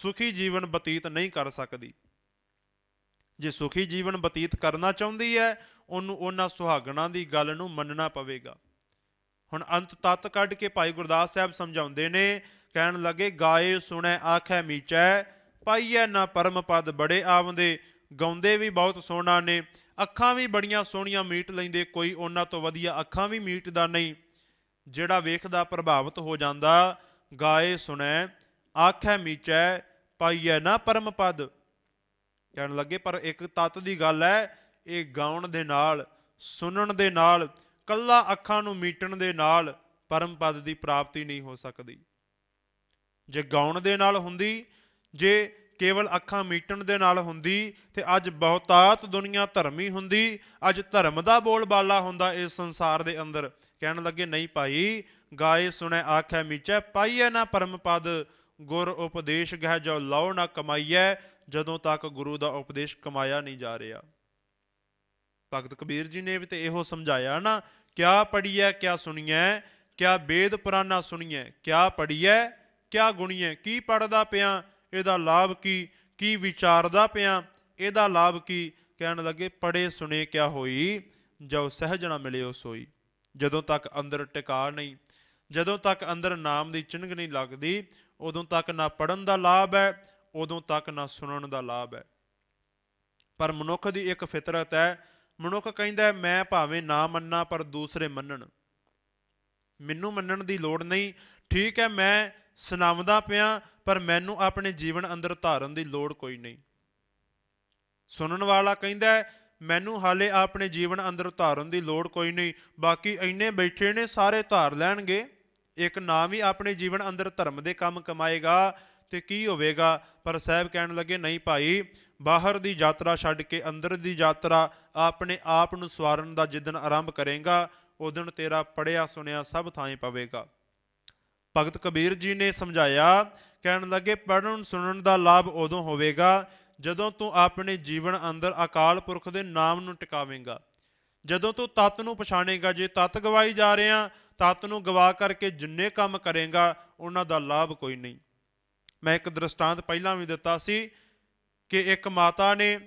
ਸੁਖੀ ਜੀਵਨ ਬਤੀਤ ਨਹੀਂ ਕਰ ਸਕਦੀ ਜੇ ਸੁਖੀ ਜੀਵਨ ਬਤੀਤ ਕਰਨਾ ਚਾਹੁੰਦੀ ਹੈ ਉਹਨੂੰ ਉਹਨਾਂ ਸੁਹਾਗਣਾ ਦੀ ਗੱਲ ਨੂੰ ਮੰਨਣਾ ਪਵੇਗਾ ਹੁਣ ਅੰਤ ਤਤ ਕੱਢ ਕੇ ਭਾਈ ਗੁਰਦਾਸ ਸਾਹਿਬ ਸਮਝਾਉਂਦੇ ਨੇ ਕਹਿਣ ਲੱਗੇ ਗਾਏ ਸੁਣੈ ਆਖੈ ਮੀਚੈ ਪਾਈਐ ਨਾ ਪਰਮ ਪਦ ਬੜੇ ਆਵੰਦੇ ਗਾਉਂਦੇ ਵੀ ਬਹੁਤ ਸੋਹਣਾ ਨੇ ਅੱਖਾਂ ਵੀ ਬੜੀਆਂ ਸੋਹਣੀਆਂ ਮੀਟ ਲੈਂਦੇ ਕੋਈ ਉਹਨਾਂ ਤੋਂ ਵਧੀਆ ਅੱਖਾਂ ਵੀ ਮੀਟ ਦਾ ਨਹੀਂ ਜਿਹੜਾ ਵੇਖਦਾ ਪ੍ਰਭਾਵਿਤ ਹੋ ਜਾਂਦਾ ਗਾਏ ਸੁਣੈ ਆਖੈ ਮੀਚੈ ਪਾਈਐ ਨਾ ਪਰਮ ਪਦ ਕਹਿਣ ਲੱਗੇ ਪਰ ਇੱਕ ਤਤ ਦੀ ਗੱਲ ਹੈ ਇਹ ਗਾਉਣ ਦੇ ਨਾਲ ਸੁਣਨ ਦੇ ਨਾਲ ਕੱਲਾ ਅੱਖਾਂ ਨੂੰ ਮੀਟਣ ਦੇ ਨਾਲ ਪਰਮ ਪਦ ਦੀ ਪ੍ਰਾਪਤੀ ਨਹੀਂ ਹੋ ਸਕਦੀ ਜੇ ਗਾਉਣ ਦੇ ਨਾਲ ਹੁੰਦੀ ਜੇ ਕੇਵਲ ਅੱਖਾਂ ਮੀਟਣ ਦੇ ਨਾਲ ਹੁੰਦੀ ਤੇ ਅੱਜ ਬਹੁਤਾਤ ਦੁਨੀਆ ਧਰਮੀ ਹੁੰਦੀ ਅੱਜ ਧਰਮ ਦਾ ਬੋਲ ਬਾਲਾ ਹੁੰਦਾ ਇਸ ਸੰਸਾਰ ਦੇ ਅੰਦਰ ਕਹਿਣ ਲੱਗੇ ਨਹੀਂ ਭਾਈ ਗਾਏ ਸੁਣੈ ਆਖੈ ਮੀਚੈ ਪਾਈਐ ਨਾ ਪਰਮ ਪਦ ਗੁਰ ਉਪਦੇਸ਼ ਗਹਿ ਜੋ ਲਾਉ ਨਾ ਕਮਾਈਐ ਜਦੋਂ ਤੱਕ ਗੁਰੂ ਦਾ ਉਪਦੇਸ਼ ਕਮਾਇਆ ਨਹੀਂ ਜਾ ਰਿਹਾ ਭਗਤ ਕਬੀਰ ਜੀ ਨੇ ਵੀ ਤੇ ਇਹੋ ਸਮਝਾਇਆ ਨਾ ਕਿਆ ਪੜੀਐ ਕਿਆ ਸੁਣੀਐ ਕਿਆ ਵੇਦ ਪੁਰਾਣਾ ਸੁਣੀਐ ਕਿਆ ਪੜੀਐ ਕਿਆ ਗੁਣੀਐ ਕੀ ਪੜਦਾ ਪਿਆ ਇਹਦਾ ਲਾਭ ਕੀ ਕੀ ਵਿਚਾਰਦਾ ਪਿਆ ਇਹਦਾ ਲਾਭ ਕੀ ਕਹਿਣ ਲੱਗੇ ਪੜੇ ਸੁਣੇ ਕਿਆ ਹੋਈ ਜੋ ਸਹਜਣਾ ਮਿਲਿਓ ਸੋਈ ਜਦੋਂ ਤੱਕ ਅੰਦਰ ਟਿਕਾ ਨਹੀਂ ਜਦੋਂ ਤੱਕ ਅੰਦਰ ਨਾਮ ਦੀ ਚਿੰਗ ਨਹੀਂ ਲੱਗਦੀ ਉਦੋਂ ਤੱਕ ਨਾ ਪੜਨ ਦਾ ਲਾਭ ਹੈ ਉਦੋਂ ਤੱਕ ਨਾ ਸੁਣਨ ਦਾ ਲਾਭ ਹੈ ਪਰ ਮਨੁੱਖ ਦੀ ਇੱਕ ਫਿਤਰਤ ਹੈ ਮਨੁੱਖ ਕਹਿੰਦਾ ਮੈਂ ਭਾਵੇਂ ਨਾ ਮੰਨਾਂ ਪਰ ਦੂਸਰੇ ਮੰਨਣ ਮੈਨੂੰ ਮੰਨਣ ਦੀ ਲੋੜ ਨਹੀਂ ਠੀਕ ਹੈ ਮੈਂ ਸੁਣਾਉਂਦਾ ਪਿਆ ਪਰ ਮੈਨੂੰ ਆਪਣੇ ਜੀਵਨ ਅੰਦਰ ਧਾਰਨ ਦੀ ਲੋੜ ਕੋਈ ਨਹੀਂ ਸੁਣਨ ਵਾਲਾ ਕਹਿੰਦਾ ਮੈਨੂੰ ਹਾਲੇ ਆਪਣੇ ਜੀਵਨ ਅੰਦਰ ਧਾਰਨ ਦੀ ਲੋੜ ਕੋਈ ਨਹੀਂ ਬਾਕੀ ਐਨੇ ਬੈਠੇ ਨੇ ਸਾਰੇ ਧਾਰ ਲੈਣਗੇ ਇੱਕ ਨਾਮ ਹੀ ਆਪਣੇ ਜੀਵਨ ਅੰਦਰ ਧਰਮ ਦੇ ਕੰਮ ਕਮਾਏਗਾ ਤੇ ਕੀ ਹੋਵੇਗਾ ਪਰ ਸਾਹਿਬ ਕਹਿਣ ਲੱਗੇ ਨਹੀਂ ਭਾਈ ਬਾਹਰ ਦੀ ਯਾਤਰਾ ਛੱਡ ਕੇ ਅੰਦਰ ਦੀ ਯਾਤਰਾ ਆਪਣੇ ਆਪ ਨੂੰ ਸਵਾਰਨ ਦਾ ਜਿੱਦਨ ਆਰੰਭ ਕਰੇਗਾ ਉਹ ਦਿਨ ਤੇਰਾ ਪੜਿਆ ਸੁਣਿਆ ਸਭ ਥਾਂ ਪਵੇਗਾ ਭਗਤ ਕਬੀਰ ਜੀ ਨੇ ਸਮਝਾਇਆ ਕਹਿਣ ਲੱਗੇ ਪੜਨ ਸੁਣਨ ਦਾ ਲਾਭ ਉਦੋਂ ਹੋਵੇਗਾ ਜਦੋਂ ਤੂੰ ਆਪਣੇ ਜੀਵਨ ਅੰਦਰ ਅਕਾਲ ਪੁਰਖ ਦੇ ਨਾਮ ਨੂੰ ਟਿਕਾਵੇਂਗਾ ਜਦੋਂ ਤੂੰ ਤਤ ਨੂੰ ਪਛਾਣੇਗਾ ਜੇ ਤਤ ਗਵਾਈ ਜਾ ਰਿਹਾ ਤਤ ਨੂੰ ਗਵਾ ਕਰਕੇ ਜਿੰਨੇ ਕੰਮ ਕਰੇਗਾ ਉਹਨਾਂ ਦਾ ਲਾਭ ਕੋਈ ਨਹੀਂ ਮੈਂ ਇੱਕ ਦ੍ਰਿਸ਼ਟਾਂਤ ਪਹਿਲਾਂ ਵੀ ਦਿੱਤਾ ਸੀ ਕਿ ਇੱਕ ਮਾਤਾ ਨੇ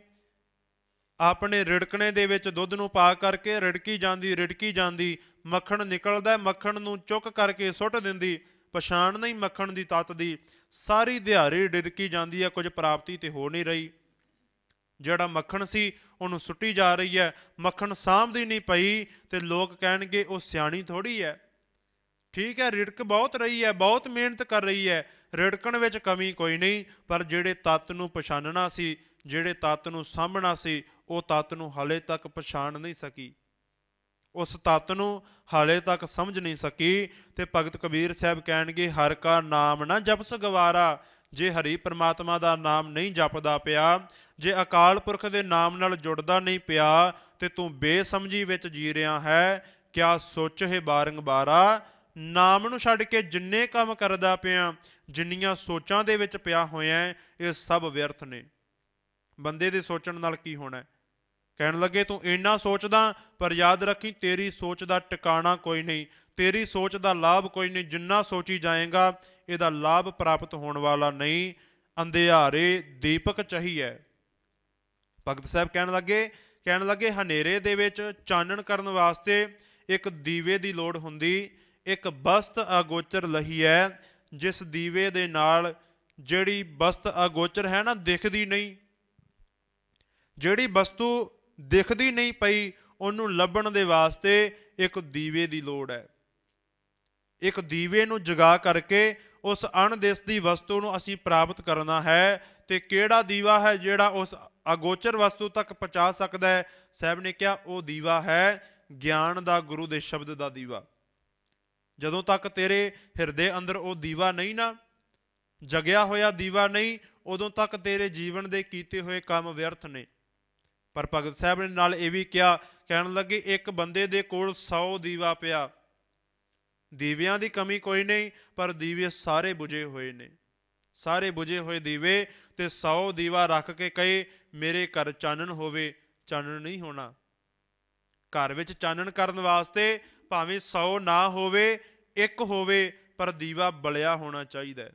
ਆਪਣੇ ਰਿੜਕਣੇ ਦੇ ਵਿੱਚ ਦੁੱਧ ਨੂੰ ਪਾ ਕਰਕੇ ਰਿੜਕੀ ਜਾਂਦੀ ਰਿੜਕੀ ਜਾਂਦੀ ਮੱਖਣ ਨਿਕਲਦਾ ਮੱਖਣ ਨੂੰ ਚੁੱਕ ਕਰਕੇ ਸੁੱਟ ਦਿੰਦੀ ਪਛਾਣ ਨਹੀਂ ਮੱਖਣ ਦੀ ਤਤ ਦੀ ਸਾਰੀ ਦਿਹਾੜੀ ਡਿੜਕੀ ਜਾਂਦੀ ਹੈ ਕੁਝ ਪ੍ਰਾਪਤੀ ਤੇ ਹੋ ਨਹੀਂ ਰਹੀ ਜਿਹੜਾ ਮੱਖਣ ਸੀ ਉਹਨੂੰ ਸੁੱਟੀ ਜਾ ਰਹੀ ਹੈ ਮੱਖਣ ਸਾਹਮਣੇ ਨਹੀਂ ਪਈ ਤੇ ਲੋਕ ਕਹਿਣਗੇ ਉਹ ਸਿਆਣੀ ਥੋੜੀ ਹੈ ਠੀਕ ਹੈ ਰਿੜਕ ਬਹੁਤ ਰਹੀ ਹੈ ਬਹੁਤ ਮਿਹਨਤ ਕਰ ਰਹੀ ਹੈ ਰਿੜਕਣ ਵਿੱਚ ਕਮੀ ਕੋਈ ਨਹੀਂ ਪਰ ਜਿਹੜੇ ਤਤ ਨੂੰ ਪਛਾਣਨਾ ਸੀ ਜਿਹੜੇ ਤਤ ਨੂੰ ਸਾਹਮਣਾ ਸੀ ਉਹ ਤਤ ਨੂੰ ਹਾਲੇ ਤੱਕ ਪਛਾਣ ਨਹੀਂ ਸਕੀ ਉਸ ਤਤ ਨੂੰ ਹਾਲੇ ਤੱਕ ਸਮਝ ਨਹੀਂ ਸਕੀ ਤੇ ਭਗਤ ਕਬੀਰ ਸਾਹਿਬ ਕਹਿਣਗੇ ਹਰ ਕਾ ਨਾਮ ਨਾ ਜਪਸ ਗਵਾਰਾ ਜੇ ਹਰੀ ਪਰਮਾਤਮਾ ਦਾ ਨਾਮ ਨਹੀਂ ਜਪਦਾ ਪਿਆ ਜੇ ਅਕਾਲ ਪੁਰਖ ਦੇ ਨਾਮ ਨਾਲ ਜੁੜਦਾ ਨਹੀਂ ਪਿਆ ਤੇ ਤੂੰ ਬੇਸਮਝੀ ਵਿੱਚ ਜੀ ਰਿਹਾ ਹੈ ਕਿਆ ਸੋਚ ਹੈ ਬਾਰਾ ਨਾਮ ਨੂੰ ਛੱਡ ਕੇ ਜਿੰਨੇ ਕੰਮ ਕਰਦਾ ਪਿਆ ਜਿੰਨੀਆਂ ਸੋਚਾਂ ਦੇ ਵਿੱਚ ਪਿਆ ਹੋਇਆ ਇਹ ਸਭ ਵਿਅਰਥ ਨੇ ਬੰਦੇ ਦੇ ਸੋਚਣ ਨਾਲ ਕੀ ਹੋਣਾ ਹੈ ਕਹਿਣ ਲੱਗੇ ਤੂੰ ਇੰਨਾ ਸੋਚਦਾ ਪਰ ਯਾਦ ਰੱਖੀ ਤੇਰੀ ਸੋਚ ਦਾ ਟਿਕਾਣਾ ਕੋਈ ਨਹੀਂ ਤੇਰੀ ਸੋਚ ਦਾ ਲਾਭ ਕੋਈ ਨਹੀਂ ਜਿੰਨਾ ਸੋਚੀ ਜਾਏਗਾ ਇਹਦਾ ਲਾਭ ਪ੍ਰਾਪਤ ਹੋਣ ਵਾਲਾ ਨਹੀਂ ਅੰਧਿਆਰੇ ਦੀਪਕ ਚਾਹੀਏ ਭਗਤ ਸਾਹਿਬ ਕਹਿਣ ਲੱਗੇ ਕਹਿਣ ਲੱਗੇ ਹਨੇਰੇ ਦੇ ਵਿੱਚ ਚਾਨਣ ਕਰਨ ਵਾਸਤੇ ਇੱਕ ਦੀਵੇ ਦੀ ਲੋੜ ਹੁੰਦੀ ਇੱਕ ਬਸਤ ਅਗੋਚਰ ਲਹੀ ਹੈ ਜਿਸ ਦੀਵੇ ਦੇ ਨਾਲ ਜਿਹੜੀ ਬਸਤ ਅਗੋਚਰ ਹੈ ਨਾ ਦਿਖਦੀ ਨਹੀਂ ਜਿਹੜੀ ਵਸਤੂ ਦਿਖਦੀ ਨਹੀਂ ਪਈ ਉਹਨੂੰ ਲੱਭਣ ਦੇ ਵਾਸਤੇ ਇੱਕ ਦੀਵੇ ਦੀ ਲੋੜ ਹੈ ਇੱਕ ਦੀਵੇ ਨੂੰ ਜਗਾ ਕਰਕੇ ਉਸ ਦੀ ਵਸਤੂ ਨੂੰ ਅਸੀਂ ਪ੍ਰਾਪਤ ਕਰਨਾ ਹੈ ਤੇ ਕਿਹੜਾ ਦੀਵਾ ਹੈ ਜਿਹੜਾ ਉਸ ਅਗੋਚਰ ਵਸਤੂ ਤੱਕ ਪਹੁੰਚਾ ਸਕਦਾ ਹੈ ਸਾਹਿਬ ਨੇ ਕਿਹਾ ਉਹ ਦੀਵਾ ਹੈ ਗਿਆਨ ਦਾ ਗੁਰੂ ਦੇ ਸ਼ਬਦ ਦਾ ਦੀਵਾ ਜਦੋਂ ਤੱਕ ਤੇਰੇ ਹਿਰਦੇ ਅੰਦਰ ਉਹ ਦੀਵਾ ਨਹੀਂ ਨਾ ਜਗਿਆ ਹੋਇਆ ਦੀਵਾ ਨਹੀਂ ਉਦੋਂ ਤੱਕ ਤੇਰੇ ਜੀਵਨ ਦੇ ਕੀਤੇ ਹੋਏ ਕੰਮ ਵਿਅਰਥ ਨੇ ਪਰ ਭਗਤ ਸਾਹਿਬ ਨੇ ਨਾਲ ਇਹ ਵੀ ਕਿਹਾ ਕਹਿਣ ਲੱਗੇ ਇੱਕ ਬੰਦੇ ਦੇ ਕੋਲ 100 ਦੀਵਾ ਪਿਆ ਦੀਵਿਆਂ ਦੀ ਕਮੀ ਕੋਈ ਨਹੀਂ ਪਰ ਦੀਵੇ ਸਾਰੇ ਬੁਝੇ ਹੋਏ ਨੇ ਸਾਰੇ ਬੁਝੇ ਹੋਏ ਦੀਵੇ ਤੇ 100 ਦੀਵਾ ਰੱਖ ਕੇ ਕਹੇ ਮੇਰੇ ਘਰ ਚਾਨਣ ਹੋਵੇ ਚਾਨਣ ਨਹੀਂ ਹੋਣਾ ਘਰ ਵਿੱਚ ਚਾਨਣ ਕਰਨ ਵਾਸਤੇ ਭਾਵੇਂ 100 ਨਾ ਹੋਵੇ ਇੱਕ ਹੋਵੇ ਪਰ ਦੀਵਾ ਬਲਿਆ ਹੋਣਾ ਚਾਹੀਦਾ ਹੈ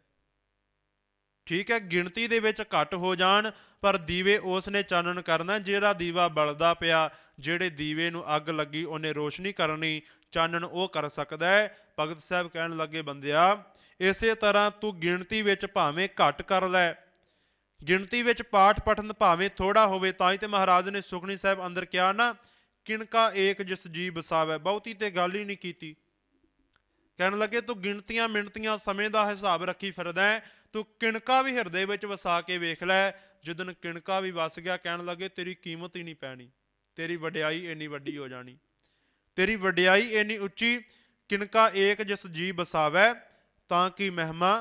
ਠੀਕ ਹੈ ਗਿਣਤੀ ਦੇ ਵਿੱਚ ਘਟ ਹੋ ਜਾਣ ਪਰ ਦੀਵੇ ਉਸ ਨੇ ਚਾਨਣ ਕਰਨਾ ਜਿਹੜਾ ਦੀਵਾ ਬਲਦਾ ਪਿਆ ਜਿਹੜੇ ਦੀਵੇ ਨੂੰ ਅੱਗ ਲੱਗੀ ਉਹਨੇ ਰੋਸ਼ਨੀ ਕਰਨੀ ਚਾਨਣ ਉਹ ਕਰ ਸਕਦਾ ਹੈ ਭਗਤ ਸਾਹਿਬ ਕਹਿਣ ਲੱਗੇ ਬੰਦਿਆ ਇਸੇ ਤਰ੍ਹਾਂ ਤੂੰ ਗਿਣਤੀ ਵਿੱਚ ਭਾਵੇਂ ਘਟ ਕਰ ਲੈ ਗਿਣਤੀ ਵਿੱਚ ਪਾਠ ਪਠਨ ਭਾਵੇਂ ਥੋੜਾ ਹੋਵੇ ਤਾਂ ਹੀ ਤੇ ਮਹਾਰਾਜ ਨੇ ਸੁਖਣੀ ਸਾਹਿਬ ਅੰਦਰ ਕਿਹਾ ਨਾ ਕਿਣਕਾ ਏਕ ਜਿਸ ਜੀ ਬਸਾਵੇ ਬਹੁਤੀ ਤੇ ਗੱਲ ਹੀ ਨਹੀਂ ਕੀਤੀ ਕਹਿਣ ਲੱਗੇ ਤੂੰ ਗਿਣਤੀਆਂ ਮਿੰਟੀਆਂ ਸਮੇਂ ਦਾ ਹਿਸਾਬ ਰੱਖੀ ਫਿਰਦਾ ਹੈ ਤੂੰ ਕਿਣਕਾ ਵੀ ਹਿਰਦੇ ਵਿੱਚ ਵਸਾ ਕੇ ਵੇਖ ਲੈ ਜਦੋਂ ਕਿਣਕਾ ਵੀ ਵਸ ਗਿਆ ਕਹਿਣ ਲੱਗੇ ਤੇਰੀ ਕੀਮਤ ਹੀ ਨਹੀਂ ਪੈਣੀ ਤੇਰੀ ਵਡਿਆਈ ਇੰਨੀ ਵੱਡੀ ਹੋ ਜਾਣੀ ਤੇਰੀ ਵਡਿਆਈ ਇੰਨੀ ਉੱਚੀ ਕਿਣਕਾ ਏਕ ਜਿਸ ਜੀ ਬਸਾਵੇ ਤਾਂ ਕਿ ਮਹਿਮਾ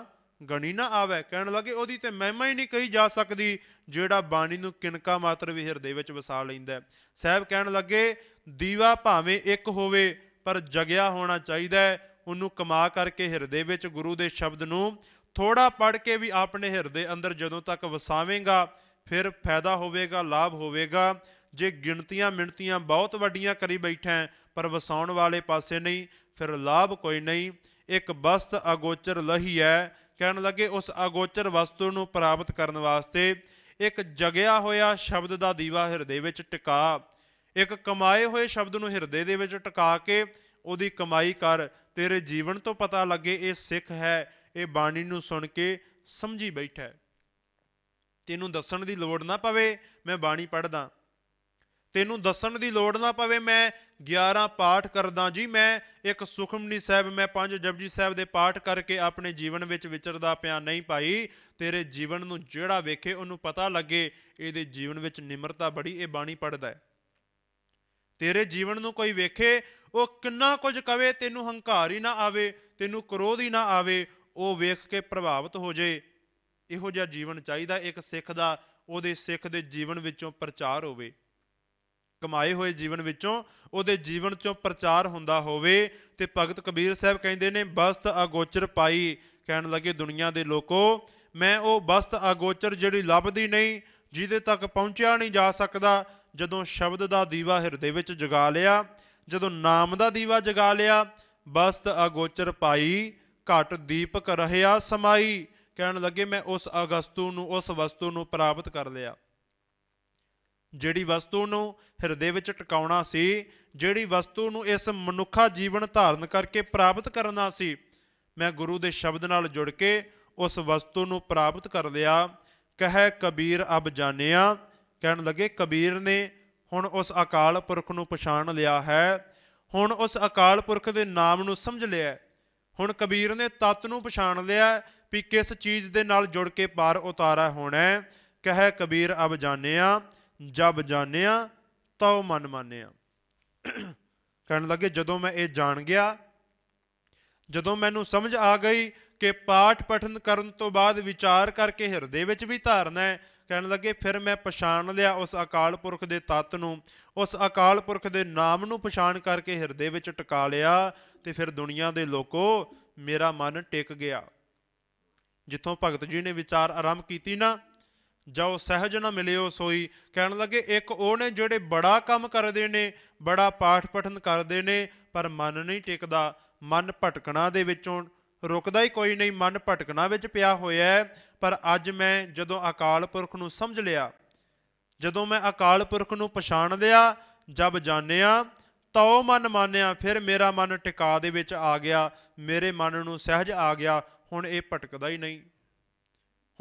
ਗਣੀ ਨਾ ਆਵੇ ਕਹਿਣ ਲੱਗੇ ਉਹਦੀ ਤੇ ਮਹਿਮਾ ਹੀ ਨਹੀਂ ਕਹੀ ਜਾ ਸਕਦੀ ਜਿਹੜਾ ਬਾਣੀ ਨੂੰ ਕਿਣਕਾ ਮਾਤਰ ਵੀ ਹਿਰਦੇ ਵਿੱਚ ਵਸਾ ਲੈਂਦਾ ਸਹਿਬ ਕਹਿਣ ਲੱਗੇ ਦੀਵਾ ਭਾਵੇਂ ਇੱਕ ਹੋਵੇ ਪਰ ਜਗਿਆ ਹੋਣਾ ਚਾਹੀਦਾ ਉਹਨੂੰ ਕਮਾ ਕਰਕੇ ਹਿਰਦੇ ਵਿੱਚ ਗੁਰੂ ਦੇ ਸ਼ਬਦ ਨੂੰ ਥੋੜਾ ਪੜ ਕੇ ਵੀ ਆਪਣੇ ਹਿਰਦੇ ਅੰਦਰ ਜਦੋਂ ਤੱਕ ਵਸਾਵੇਂਗਾ ਫਿਰ ਫਾਇਦਾ ਹੋਵੇਗਾ ਲਾਭ ਹੋਵੇਗਾ ਜੇ ਗਿਣਤੀਆਂ ਮਿਣਤੀਆਂ ਬਹੁਤ ਵੱਡੀਆਂ ਕਰੀ ਬੈਠਾ ਪਰ ਵਸਾਉਣ ਵਾਲੇ ਪਾਸੇ ਨਹੀਂ ਫਿਰ ਲਾਭ ਕੋਈ ਨਹੀਂ ਇੱਕ ਬਸਤ ਅਗੋਚਰ ਲਹੀ ਹੈ ਕਹਿਣ ਲੱਗੇ ਉਸ ਅਗੋਚਰ ਵਸਤੂ ਨੂੰ ਪ੍ਰਾਪਤ ਕਰਨ ਵਾਸਤੇ ਇੱਕ ਜਗਿਆ ਹੋਇਆ ਸ਼ਬਦ ਦਾ ਦੀਵਾ ਹਿਰਦੇ ਵਿੱਚ ਟਿਕਾ ਇੱਕ ਕਮਾਏ ਹੋਏ ਸ਼ਬਦ ਨੂੰ ਹਿਰਦੇ ਦੇ ਵਿੱਚ ਟਿਕਾ ਕੇ ਉਹਦੀ ਕਮਾਈ ਕਰ ਤੇਰੇ ਜੀਵਨ ਤੋਂ ਪਤਾ ਲੱਗੇ ਇਹ ਸਿੱਖ ਹੈ ਇਹ ਬਾਣੀ ਨੂੰ ਸੁਣ ਕੇ ਸਮਝੀ ਬੈਠਾ ਹੈ ਤੈਨੂੰ ਦੱਸਣ ਦੀ ਲੋੜ ਨਾ ਪਵੇ ਮੈਂ ਬਾਣੀ ਪੜਦਾ ਤੈਨੂੰ ਦੱਸਣ ਦੀ ਲੋੜ ਨਾ ਪਵੇ ਮੈਂ 11 ਪਾਠ ਕਰਦਾ ਜੀ ਮੈਂ ਇੱਕ ਸੁਖਮਨੀ ਸਾਹਿਬ ਮੈਂ ਪੰਜ ਜਪਜੀ ਸਾਹਿਬ ਦੇ ਪਾਠ ਕਰਕੇ ਆਪਣੇ ਜੀਵਨ ਵਿੱਚ ਵਿਚਰਦਾ ਪਿਆ ਨਹੀਂ ਪਾਈ ਤੇਰੇ ਜੀਵਨ ਨੂੰ ਜਿਹੜਾ ਵੇਖੇ ਉਹਨੂੰ ਪਤਾ ਲੱਗੇ ਇਹਦੇ ਜੀਵਨ ਵਿੱਚ ਨਿਮਰਤਾ ਬੜੀ ਇਹ ਬਾਣੀ ਪੜਦਾ ਤੇਰੇ ਜੀਵਨ ਨੂੰ ਕੋਈ ਵੇਖੇ ਉਹ ਕਿੰਨਾ ਕੁਝ ਕਵੇ ਤੈਨੂੰ ਹੰਕਾਰ ਹੀ ਨਾ ਆਵੇ ਤੈਨੂੰ ਕਰੋਧ ਹੀ ਨਾ ਆਵੇ ਉਹ ਵੇਖ ਕੇ ਪ੍ਰਭਾਵਿਤ ਹੋ ਜੇ ਇਹੋ ਜਿਹਾ ਜੀਵਨ ਚਾਹੀਦਾ ਇੱਕ ਸਿੱਖ ਦਾ ਉਹਦੇ ਸਿੱਖ ਦੇ ਜੀਵਨ ਵਿੱਚੋਂ ਪ੍ਰਚਾਰ ਹੋਵੇ ਕਮਾਏ ਹੋਏ ਜੀਵਨ ਵਿੱਚੋਂ ਉਹਦੇ ਜੀਵਨ ਚੋਂ ਪ੍ਰਚਾਰ ਹੁੰਦਾ ਹੋਵੇ ਤੇ ਭਗਤ ਕਬੀਰ ਸਾਹਿਬ ਕਹਿੰਦੇ ਨੇ ਬਸਤ ਅਗੋਚਰ ਪਾਈ ਕਹਿਣ ਲੱਗੇ ਦੁਨੀਆ ਦੇ ਲੋਕੋ ਮੈਂ ਉਹ ਬਸਤ ਅਗੋਚਰ ਜਿਹੜੀ ਲੱਭਦੀ ਨਹੀਂ ਜਿਹਦੇ ਤੱਕ ਪਹੁੰਚਿਆ ਨਹੀਂ ਜਾ ਸਕਦਾ ਜਦੋਂ ਸ਼ਬਦ ਦਾ ਦੀਵਾ ਹਿਰਦੇ ਵਿੱਚ ਜਗਾ ਲਿਆ ਜਦੋਂ ਨਾਮ ਦਾ ਦੀਵਾ ਜਗਾ ਲਿਆ ਬਸਤ ਅਗੋਚਰ ਪਾਈ ਘਟ ਦੀਪਕ ਰਹਿਆ ਸਮਾਈ ਕਹਿਣ ਲੱਗੇ ਮੈਂ ਉਸ ਅਗਸਤੂ ਨੂੰ ਉਸ ਵਸਤੂ ਨੂੰ ਪ੍ਰਾਪਤ ਕਰ ਲਿਆ ਜਿਹੜੀ ਵਸਤੂ ਨੂੰ ਹਿਰਦੇ ਵਿੱਚ ਟਿਕਾਉਣਾ ਸੀ ਜਿਹੜੀ ਵਸਤੂ ਨੂੰ ਇਸ ਮਨੁੱਖਾ ਜੀਵਨ ਧਾਰਨ ਕਰਕੇ ਪ੍ਰਾਪਤ ਕਰਨਾ ਸੀ ਮੈਂ ਗੁਰੂ ਦੇ ਸ਼ਬਦ ਨਾਲ ਜੁੜ ਕੇ ਉਸ ਵਸਤੂ ਨੂੰ ਪ੍ਰਾਪਤ ਕਰ ਲਿਆ ਕਹੇ ਕਬੀਰ ਅਬ ਜਾਣਿਆ ਕਹਿਣ ਲੱਗੇ ਕਬੀਰ ਨੇ ਹੁਣ ਉਸ ਅਕਾਲ ਪੁਰਖ ਨੂੰ ਪਛਾਣ ਲਿਆ ਹੈ ਹੁਣ ਉਸ ਅਕਾਲ ਪੁਰਖ ਦੇ ਨਾਮ ਨੂੰ ਸਮਝ ਲਿਆ ਹੁਣ ਕਬੀਰ ਨੇ ਤਤ ਨੂੰ ਪਛਾਣ ਲਿਆ ਵੀ ਕਿਸ ਚੀਜ਼ ਦੇ ਨਾਲ ਜੁੜ ਕੇ ਪਾਰ ਉਤਾਰਾ ਹੋਣਾ ਕਹੇ ਕਬੀਰ ਅਬ ਜਾਣਿਆ ਜਬ ਜਾਣਿਆ ਤਉ ਮਨ ਮਾਨਿਆ ਕਹਿਣ ਲੱਗੇ ਜਦੋਂ ਮੈਂ ਇਹ ਜਾਣ ਗਿਆ ਜਦੋਂ ਮੈਨੂੰ ਸਮਝ ਆ ਗਈ ਕਿ ਪਾਠ ਪਠਨ ਕਰਨ ਤੋਂ ਬਾਅਦ ਵਿਚਾਰ ਕਰਕੇ ਹਿਰਦੇ ਵਿੱਚ ਵੀ ਧਾਰਨਾ ਹੈ ਕਹਿਣ ਲੱਗੇ ਫਿਰ ਮੈਂ ਪਛਾਣ ਲਿਆ ਉਸ ਅਕਾਲ ਪੁਰਖ ਦੇ ਤਤ ਨੂੰ ਉਸ ਅਕਾਲ ਪੁਰਖ ਦੇ ਨਾਮ ਨੂੰ ਪਛਾਣ ਕਰਕੇ ਹਿਰਦੇ ਵਿੱਚ ਟਿਕਾ ਲਿਆ ਤੇ ਫਿਰ ਦੁਨੀਆ ਦੇ ਲੋਕੋ ਮੇਰਾ ਮਨ ਟਿਕ ਗਿਆ ਜਿੱਥੋਂ ਭਗਤ ਜੀ ਨੇ ਵਿਚਾਰ ਆਰੰਭ ਕੀਤੀ ਨਾ ਜੋ ਸਹਿਜ ਨਾ ਮਿਲਿਓ ਸੋਈ ਕਹਿਣ ਲੱਗੇ ਇੱਕ ਉਹ ਨੇ ਜਿਹੜੇ ਬੜਾ ਕੰਮ ਕਰਦੇ ਨੇ ਬੜਾ ਪਾਠ ਪਠਨ ਕਰਦੇ ਨੇ ਪਰ ਮਨ ਨਹੀਂ ਟਿਕਦਾ ਮਨ ਭਟਕਣਾ ਦੇ ਵਿੱਚੋਂ ਰੁਕਦਾ ਹੀ ਕੋਈ ਨਹੀਂ ਮਨ ਭਟਕਣਾ ਵਿੱਚ ਪਿਆ ਹੋਇਆ ਪਰ ਅੱਜ ਮੈਂ ਜਦੋਂ ਅਕਾਲ ਪੁਰਖ ਨੂੰ ਸਮਝ ਲਿਆ ਜਦੋਂ ਮੈਂ ਅਕਾਲ ਪੁਰਖ ਨੂੰ ਪਛਾਣ ਲਿਆ ਜਬ ਜਾਣਿਆ ਤਉ ਮਨ ਮਾਨਿਆ ਫਿਰ ਮੇਰਾ ਮਨ ਟਿਕਾ ਦੇ ਵਿੱਚ ਆ ਗਿਆ ਮੇਰੇ ਮਨ ਨੂੰ ਸਹਿਜ ਆ ਗਿਆ ਹੁਣ ਇਹ ਭਟਕਦਾ ਹੀ ਨਹੀਂ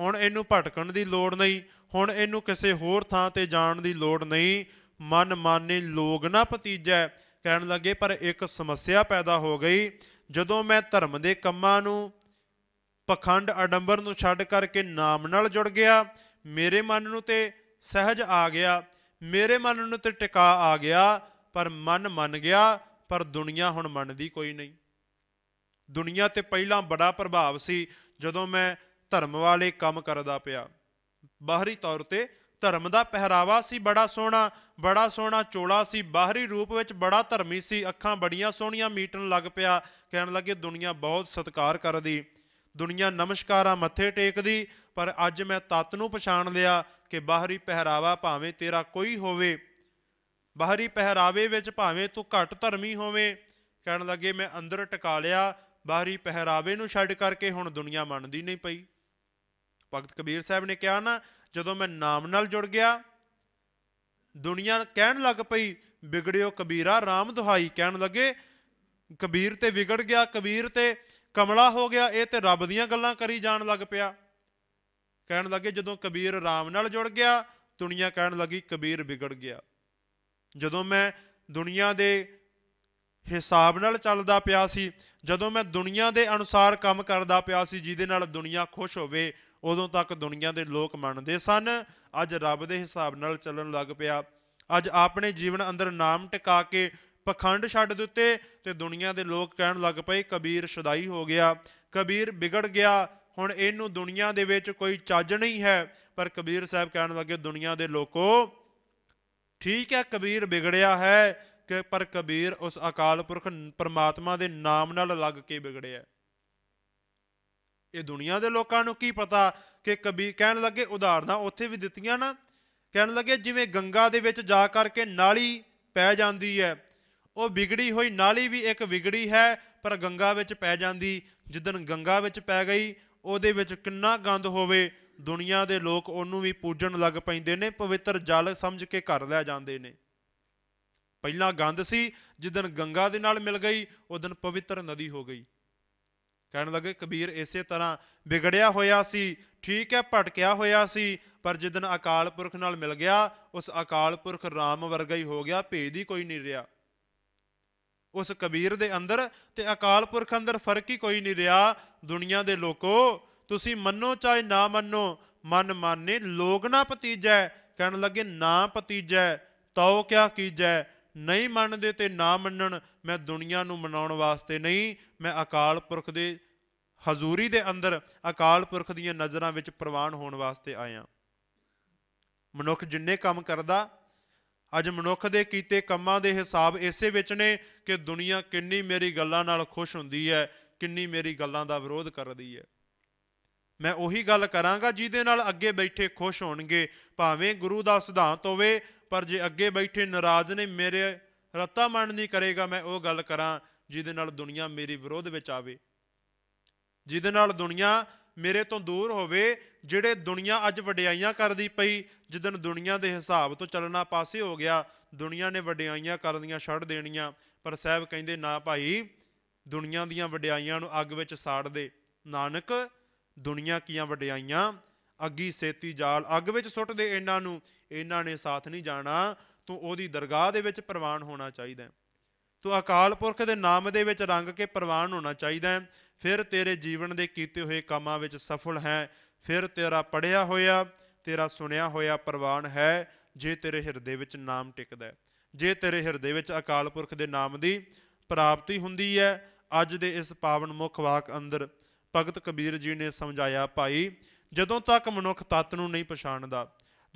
ਹੁਣ ਇਹਨੂੰ ਭਟਕਣ ਦੀ ਲੋੜ ਨਹੀਂ ਹੁਣ ਇਹਨੂੰ ਕਿਸੇ ਹੋਰ ਥਾਂ ਤੇ ਜਾਣ ਦੀ ਲੋੜ ਨਹੀਂ ਮਨ ਮਾਨੇ ਲੋਗ ਨਾ ਭਤੀਜੈ ਕਹਿਣ ਲੱਗੇ ਪਰ ਇੱਕ ਸਮੱਸਿਆ ਪੈਦਾ ਹੋ ਗਈ ਜਦੋਂ ਮੈਂ ਧਰਮ ਦੇ ਕੰਮਾਂ ਨੂੰ ਪਖੰਡ ਅਡੰਬਰ ਨੂੰ ਛੱਡ ਕਰਕੇ ਨਾਮ ਨਾਲ ਜੁੜ ਗਿਆ ਮੇਰੇ ਮਨ ਨੂੰ ਤੇ ਸਹਿਜ ਆ ਗਿਆ ਮੇਰੇ ਮਨ ਨੂੰ ਤੇ ਟਿਕਾ ਆ ਗਿਆ ਪਰ ਮਨ ਮੰਨ ਗਿਆ ਪਰ ਦੁਨੀਆ ਹੁਣ ਮੰਨਦੀ ਕੋਈ ਨਹੀਂ ਦੁਨੀਆ ਤੇ ਪਹਿਲਾਂ ਬੜਾ ਪ੍ਰਭਾਵ ਸੀ ਜਦੋਂ ਮੈਂ ਧਰਮ ਵਾਲੇ ਕੰਮ ਕਰਦਾ ਪਿਆ ਬਾਹਰੀ ਤੌਰ ਤੇ ਧਰਮ ਦਾ ਪਹਿਰਾਵਾ ਸੀ ਬੜਾ ਸੋਹਣਾ ਬੜਾ ਸੋਹਣਾ ਚੋਲਾ ਸੀ ਬਾਹਰੀ ਰੂਪ ਵਿੱਚ ਬੜਾ ਧਰਮੀ ਸੀ ਅੱਖਾਂ ਬੜੀਆਂ ਸੋਹਣੀਆਂ ਮੀਟਣ ਲੱਗ ਪਿਆ ਕਹਿਣ ਲੱਗੇ ਦੁਨੀਆ ਬਹੁਤ ਸਤਿਕਾਰ ਕਰਦੀ ਦੁਨੀਆ ਨਮਸਕਾਰਾਂ ਮੱਥੇ ਟੇਕਦੀ ਪਰ ਅੱਜ ਮੈਂ ਤਤ ਨੂੰ ਪਛਾਣ ਲਿਆ ਕਿ ਬਾਹਰੀ ਪਹਿਰਾਵਾ ਭਾਵੇਂ ਤੇਰਾ ਕੋਈ ਹੋਵੇ ਬਾਹਰੀ ਪਹਿਰਾਵੇ ਵਿੱਚ ਭਾਵੇਂ ਤੂੰ ਘੱਟ ਧਰਮੀ ਹੋਵੇਂ ਕਹਿਣ ਲੱਗੇ ਮੈਂ ਅੰਦਰ ਟਿਕਾ ਲਿਆ ਬਾਹਰੀ ਪਹਿਰਾਵੇ ਨੂੰ ਛੱਡ ਕਰਕੇ ਹੁਣ ਦੁਨੀਆ ਮੰਨਦੀ ਨਹੀਂ ਪਈ ਭਗਤ ਕਬੀਰ ਸਾਹਿਬ ਨੇ ਕਿਹਾ ਨਾ ਜਦੋਂ ਮੈਂ ਨਾਮ ਨਾਲ ਜੁੜ ਗਿਆ ਦੁਨੀਆ ਕਹਿਣ ਲੱਗ ਪਈ ਵਿਗੜਿਓ ਕਬੀਰਾ ਰਾਮ ਦੁਹਾਈ ਕਹਿਣ ਲੱਗੇ ਕਬੀਰ ਤੇ ਵਿਗੜ ਗਿਆ ਕਬੀਰ ਤੇ ਕਮਲਾ ਹੋ ਗਿਆ ਇਹ ਤੇ ਰੱਬ ਦੀਆਂ ਗੱਲਾਂ ਕਰੀ ਜਾਣ ਲੱਗ ਪਿਆ ਕਹਿਣ ਲੱਗੇ ਜਦੋਂ ਕਬੀਰ ਰਾਮ ਨਾਲ ਜੁੜ ਗਿਆ ਦੁਨੀਆ ਕਹਿਣ ਲੱਗੀ ਕਬੀਰ ਵਿਗੜ ਗਿਆ ਜਦੋਂ ਮੈਂ ਦੁਨੀਆ ਦੇ ਹਿਸਾਬ ਨਾਲ ਚੱਲਦਾ ਪਿਆ ਸੀ ਜਦੋਂ ਮੈਂ ਦੁਨੀਆ ਦੇ ਅਨੁਸਾਰ ਕੰਮ ਕਰਦਾ ਪਿਆ ਸੀ ਜਿਹਦੇ ਨਾਲ ਦੁਨੀਆ ਖੁਸ਼ ਹੋਵੇ ਉਦੋਂ ਤੱਕ ਦੁਨੀਆ ਦੇ ਲੋਕ ਮੰਨਦੇ ਸਨ ਅੱਜ ਰੱਬ ਦੇ ਹਿਸਾਬ ਨਾਲ ਚੱਲਣ ਲੱਗ ਪਿਆ ਅੱਜ ਆਪਣੇ ਜੀਵਨ ਅੰਦਰ ਨਾਮ ਟਿਕਾ ਕੇ ਪਖੰਡ ਛੱਡ ਦਿੱਤੇ ਤੇ ਦੁਨੀਆ ਦੇ ਲੋਕ ਕਹਿਣ ਲੱਗ ਪਏ ਕਬੀਰ ਸ਼ਦਾਈ ਹੋ ਗਿਆ ਕਬੀਰ ਵਿਗੜ ਗਿਆ ਹੁਣ ਇਹਨੂੰ ਦੁਨੀਆ ਦੇ ਵਿੱਚ ਕੋਈ ਚੱਜ ਨਹੀਂ ਹੈ ਪਰ ਕਬੀਰ ਸਾਹਿਬ ਕਹਿਣ ਲੱਗੇ ਦੁਨੀਆ ਦੇ ਲੋਕੋ ਠੀਕ ਹੈ ਕਬੀਰ ਵਿਗੜਿਆ ਹੈ ਕਿ ਪਰ ਕਬੀਰ ਉਸ ਅਕਾਲ ਪੁਰਖ ਪਰਮਾਤਮਾ ਦੇ ਨਾਮ ਨਾਲ ਲੱਗ ਕੇ ਵਿਗੜਿਆ ਇਹ ਦੁਨੀਆ ਦੇ ਲੋਕਾਂ ਨੂੰ ਕੀ ਪਤਾ ਕਿ ਕਬੀ ਕਹਿਣ ਲੱਗੇ ਉਦਾਹਰਨਾਂ ਉੱਥੇ ਵੀ ਦਿੱਤੀਆਂ ਨਾ ਕਹਿਣ ਲੱਗੇ ਜਿਵੇਂ ਗੰਗਾ ਦੇ ਵਿੱਚ ਜਾ ਕਰਕੇ ਨਾਲੀ ਪੈ ਜਾਂਦੀ ਹੈ ਉਹ ਵਿਗੜੀ ਹੋਈ ਨਾਲੀ ਵੀ ਇੱਕ ਵਿਗੜੀ ਹੈ ਪਰ ਗੰਗਾ ਵਿੱਚ ਪੈ ਜਾਂਦੀ ਜਿੱਦਨ ਗੰਗਾ ਵਿੱਚ ਪੈ ਗਈ ਉਹਦੇ ਵਿੱਚ ਕਿੰਨਾ ਗੰਦ ਹੋਵੇ ਦੁਨੀਆ ਦੇ ਲੋਕ ਉਹਨੂੰ ਵੀ ਪੂਜਣ ਲੱਗ ਪੈਂਦੇ ਨੇ ਪਵਿੱਤਰ ਜਲ ਸਮਝ ਕੇ ਘਰ ਲੈ ਜਾਂਦੇ ਨੇ ਪਹਿਲਾਂ ਗੰਦ ਸੀ ਜਿੱਦਨ ਗੰਗਾ ਦੇ ਨਾਲ ਮਿਲ ਗਈ ਉਹਦਨ ਪਵਿੱਤਰ ਨਦੀ ਹੋ ਗਈ ਕਹਿਣ ਲੱਗੇ ਕਬੀਰ ਇਸੇ ਤਰ੍ਹਾਂ ਵਿਗੜਿਆ ਹੋਇਆ ਸੀ ਠੀਕ ਹੈ ਭਟਕਿਆ ਹੋਇਆ ਸੀ ਪਰ ਜਿੱਦਨ ਅਕਾਲ ਪੁਰਖ ਨਾਲ ਮਿਲ ਗਿਆ ਉਸ ਅਕਾਲ ਪੁਰਖ ਰਾਮ ਵਰਗਾ ਹੀ ਹੋ ਗਿਆ ਭੇਦ ਹੀ ਕੋਈ ਨਹੀਂ ਰਿਹਾ ਉਸ ਕਬੀਰ ਦੇ ਅੰਦਰ ਤੇ ਅਕਾਲ ਪੁਰਖ ਅੰਦਰ ਫਰਕ ਹੀ ਕੋਈ ਨਹੀਂ ਰਿਹਾ ਦੁਨੀਆ ਦੇ ਲੋਕੋ ਤੁਸੀਂ ਮੰਨੋ ਚਾਹੇ ਨਾ ਮੰਨੋ ਮਨ ਮਾਨੇ ਲੋਗ ਨਾ ਭਤੀਜੈ ਕਹਿਣ ਲੱਗੇ ਨਾ ਭਤੀਜੈ ਤਉ ਕਿਆ ਕੀਜੈ ਨਹੀਂ ਮੰਨਦੇ ਤੇ ਨਾ ਮੰਨਣ ਮੈਂ ਦੁਨੀਆ ਨੂੰ ਮਨਾਉਣ ਵਾਸਤੇ ਨਹੀਂ ਮੈਂ ਅਕਾਲ ਪੁਰਖ ਦੇ ਹਜ਼ੂਰੀ ਦੇ ਅੰਦਰ ਅਕਾਲ ਪੁਰਖ ਦੀਆਂ ਨਜ਼ਰਾਂ ਵਿੱਚ ਪ੍ਰਵਾਨ ਹੋਣ ਵਾਸਤੇ ਆਇਆ ਮਨੁੱਖ ਜਿੰਨੇ ਕੰਮ ਕਰਦਾ ਅੱਜ ਮਨੁੱਖ ਦੇ ਕੀਤੇ ਕੰਮਾਂ ਦੇ ਹਿਸਾਬ ਇਸੇ ਵਿੱਚ ਨੇ ਕਿ ਦੁਨੀਆ ਕਿੰਨੀ ਮੇਰੀ ਗੱਲਾਂ ਨਾਲ ਖੁਸ਼ ਹੁੰਦੀ ਹੈ ਕਿੰਨੀ ਮੇਰੀ ਗੱਲਾਂ ਦਾ ਵਿਰੋਧ ਕਰਦੀ ਹੈ ਮੈਂ ਉਹੀ ਗੱਲ ਕਰਾਂਗਾ ਜਿਹਦੇ ਨਾਲ ਅੱਗੇ ਬੈਠੇ ਖੁਸ਼ ਹੋਣਗੇ ਭਾਵੇਂ ਗੁਰੂ ਦਾ ਸਿਧਾਂਤ ਹੋਵੇ ਪਰ ਜੇ ਅੱਗੇ ਬੈਠੇ ਨਾਰਾਜ਼ ਨੇ ਮੇਰੇ ਰੱਤਾ ਮੰਨ ਨਹੀਂ ਕਰੇਗਾ ਮੈਂ ਉਹ ਗੱਲ ਕਰਾਂ ਜਿਹਦੇ ਨਾਲ ਦੁਨੀਆ ਮੇਰੇ ਵਿਰੋਧ ਵਿੱਚ ਆਵੇ ਜਿਹਦੇ ਨਾਲ ਦੁਨੀਆ ਮੇਰੇ ਤੋਂ ਦੂਰ ਹੋਵੇ ਜਿਹੜੇ ਦੁਨੀਆ ਅੱਜ ਵਡਿਆਈਆਂ ਕਰਦੀ ਪਈ ਜਿੱਦਨ ਦੁਨੀਆ ਦੇ ਹਿਸਾਬ ਤੋਂ ਚੱਲਣਾ ਪਾਸੇ ਹੋ ਗਿਆ ਦੁਨੀਆ ਨੇ ਵਡਿਆਈਆਂ ਕਰਦੀਆਂ ਛੱਡ ਦੇਣੀਆਂ ਪਰ ਸਾਹਿਬ ਕਹਿੰਦੇ ਨਾ ਭਾਈ ਦੁਨੀਆ ਦੀਆਂ ਵਡਿਆਈਆਂ ਨੂੰ ਅੱਗ ਵਿੱਚ ਸਾੜ ਦੇ ਨਾਨਕ ਦੁਨੀਆ ਕੀਆਂ ਵਡਿਆਈਆਂ ਅੱਗੀ ਸੇਤੀ ਜਾਲ ਅੱਗ ਵਿੱਚ ਸੁੱਟ ਦੇ ਇਹਨਾਂ ਨੂੰ ਇਹਨਾਂ ਨੇ ਸਾਥ ਨਹੀਂ ਜਾਣਾ ਤੂੰ ਉਹਦੀ ਦਰਗਾਹ ਦੇ ਵਿੱਚ ਪ੍ਰਵਾਨ ਹੋਣਾ ਚਾਹੀਦਾ ਹੈ ਤੂੰ ਅਕਾਲ ਪੁਰਖ ਦੇ ਨਾਮ ਦੇ ਵਿੱਚ ਰੰਗ ਕੇ ਪ੍ਰਵਾਨ ਹੋਣਾ ਚਾਹੀਦਾ ਹੈ ਫਿਰ ਤੇਰੇ ਜੀਵਨ ਦੇ ਕੀਤੇ ਹੋਏ ਕੰਮਾਂ ਵਿੱਚ ਸਫਲ ਹੈ ਫਿਰ ਤੇਰਾ ਪੜਿਆ ਹੋਇਆ ਤੇਰਾ ਸੁਣਿਆ ਹੋਇਆ ਪ੍ਰਵਾਨ ਹੈ ਜੇ ਤੇਰੇ ਹਿਰਦੇ ਵਿੱਚ ਨਾਮ ਟਿਕਦਾ ਹੈ ਜੇ ਤੇਰੇ ਹਿਰਦੇ ਵਿੱਚ ਅਕਾਲ ਪੁਰਖ ਦੇ ਨਾਮ ਦੀ ਪ੍ਰਾਪਤੀ ਹੁੰਦੀ ਹੈ ਅੱਜ ਦੇ ਇਸ ਪਾਵਨ ਮੁਖ ਵਾਕ ਅੰਦਰ ਭਗਤ ਕਬੀਰ ਜੀ ਨੇ ਸਮਝਾਇਆ ਭਾਈ ਜਦੋਂ ਤੱਕ ਮਨੁੱਖ ਤਤ ਨੂੰ ਨਹੀਂ ਪਛਾਣਦਾ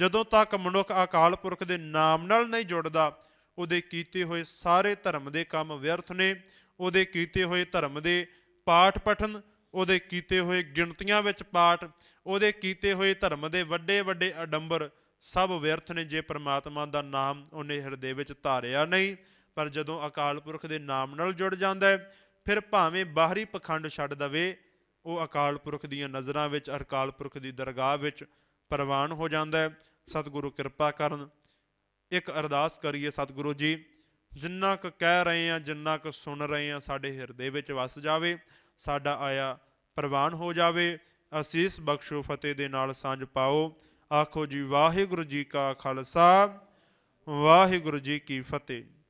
ਜਦੋਂ ਤੱਕ ਮਨੁੱਖ ਅਕਾਲ ਪੁਰਖ ਦੇ ਨਾਮ ਨਾਲ ਨਹੀਂ ਜੁੜਦਾ ਉਹਦੇ ਕੀਤੇ ਹੋਏ ਸਾਰੇ ਧਰਮ ਦੇ ਕੰਮ ਵਿਅਰਥ ਨੇ ਉਹਦੇ ਕੀਤੇ ਹੋਏ ਧਰਮ ਦੇ ਪਾਠ ਪਠਨ ਉਹਦੇ ਕੀਤੇ ਹੋਏ ਗਿਣਤੀਆਂ ਵਿੱਚ ਪਾਠ ਉਹਦੇ ਕੀਤੇ ਹੋਏ ਧਰਮ ਦੇ ਵੱਡੇ ਵੱਡੇ ਅਡੰਬਰ ਸਭ ਵਿਅਰਥ ਨੇ ਜੇ ਪ੍ਰਮਾਤਮਾ ਦਾ ਨਾਮ ਉਹਨੇ ਹਿਰਦੇ ਵਿੱਚ ਧਾਰਿਆ ਨਹੀਂ ਪਰ ਜਦੋਂ ਅਕਾਲ ਪੁਰਖ ਦੇ ਨਾਮ ਨਾਲ ਜੁੜ ਜਾਂਦਾ ਫਿਰ ਭਾਵੇਂ ਬਾਹਰੀ ਪਖੰਡ ਛੱਡ ਦਵੇ ਉਹ ਅਕਾਲ ਪੁਰਖ ਦੀਆਂ ਨਜ਼ਰਾਂ ਵਿੱਚ ਅਕਾਲ ਪੁਰਖ ਦੀ ਦਰਗਾਹ ਵਿੱਚ ਪ੍ਰਵਾਨ ਹੋ ਜਾਂਦਾ ਹੈ ਸਤਿਗੁਰੂ ਕਿਰਪਾ ਕਰਨ ਇੱਕ ਅਰਦਾਸ ਕਰੀਏ ਸਤਿਗੁਰੂ ਜੀ ਜਿੰਨਾ ਕੁ ਕਹਿ ਰਹੇ ਆ ਜਿੰਨਾ ਕੁ ਸੁਣ ਰਹੇ ਆ ਸਾਡੇ ਹਿਰਦੇ ਵਿੱਚ ਵਸ ਜਾਵੇ ਸਾਡਾ ਆਇਆ ਪ੍ਰਵਾਨ ਹੋ ਜਾਵੇ ਅਸੀਸ ਬਖਸ਼ੋ ਫਤਿਹ ਦੇ ਨਾਲ ਸਾਂਝ ਪਾਓ ਆਖੋ ਜੀ ਵਾਹਿਗੁਰੂ ਜੀ ਕਾ ਖਾਲਸਾ ਵਾਹਿਗੁਰੂ ਜੀ ਕੀ ਫਤਿਹ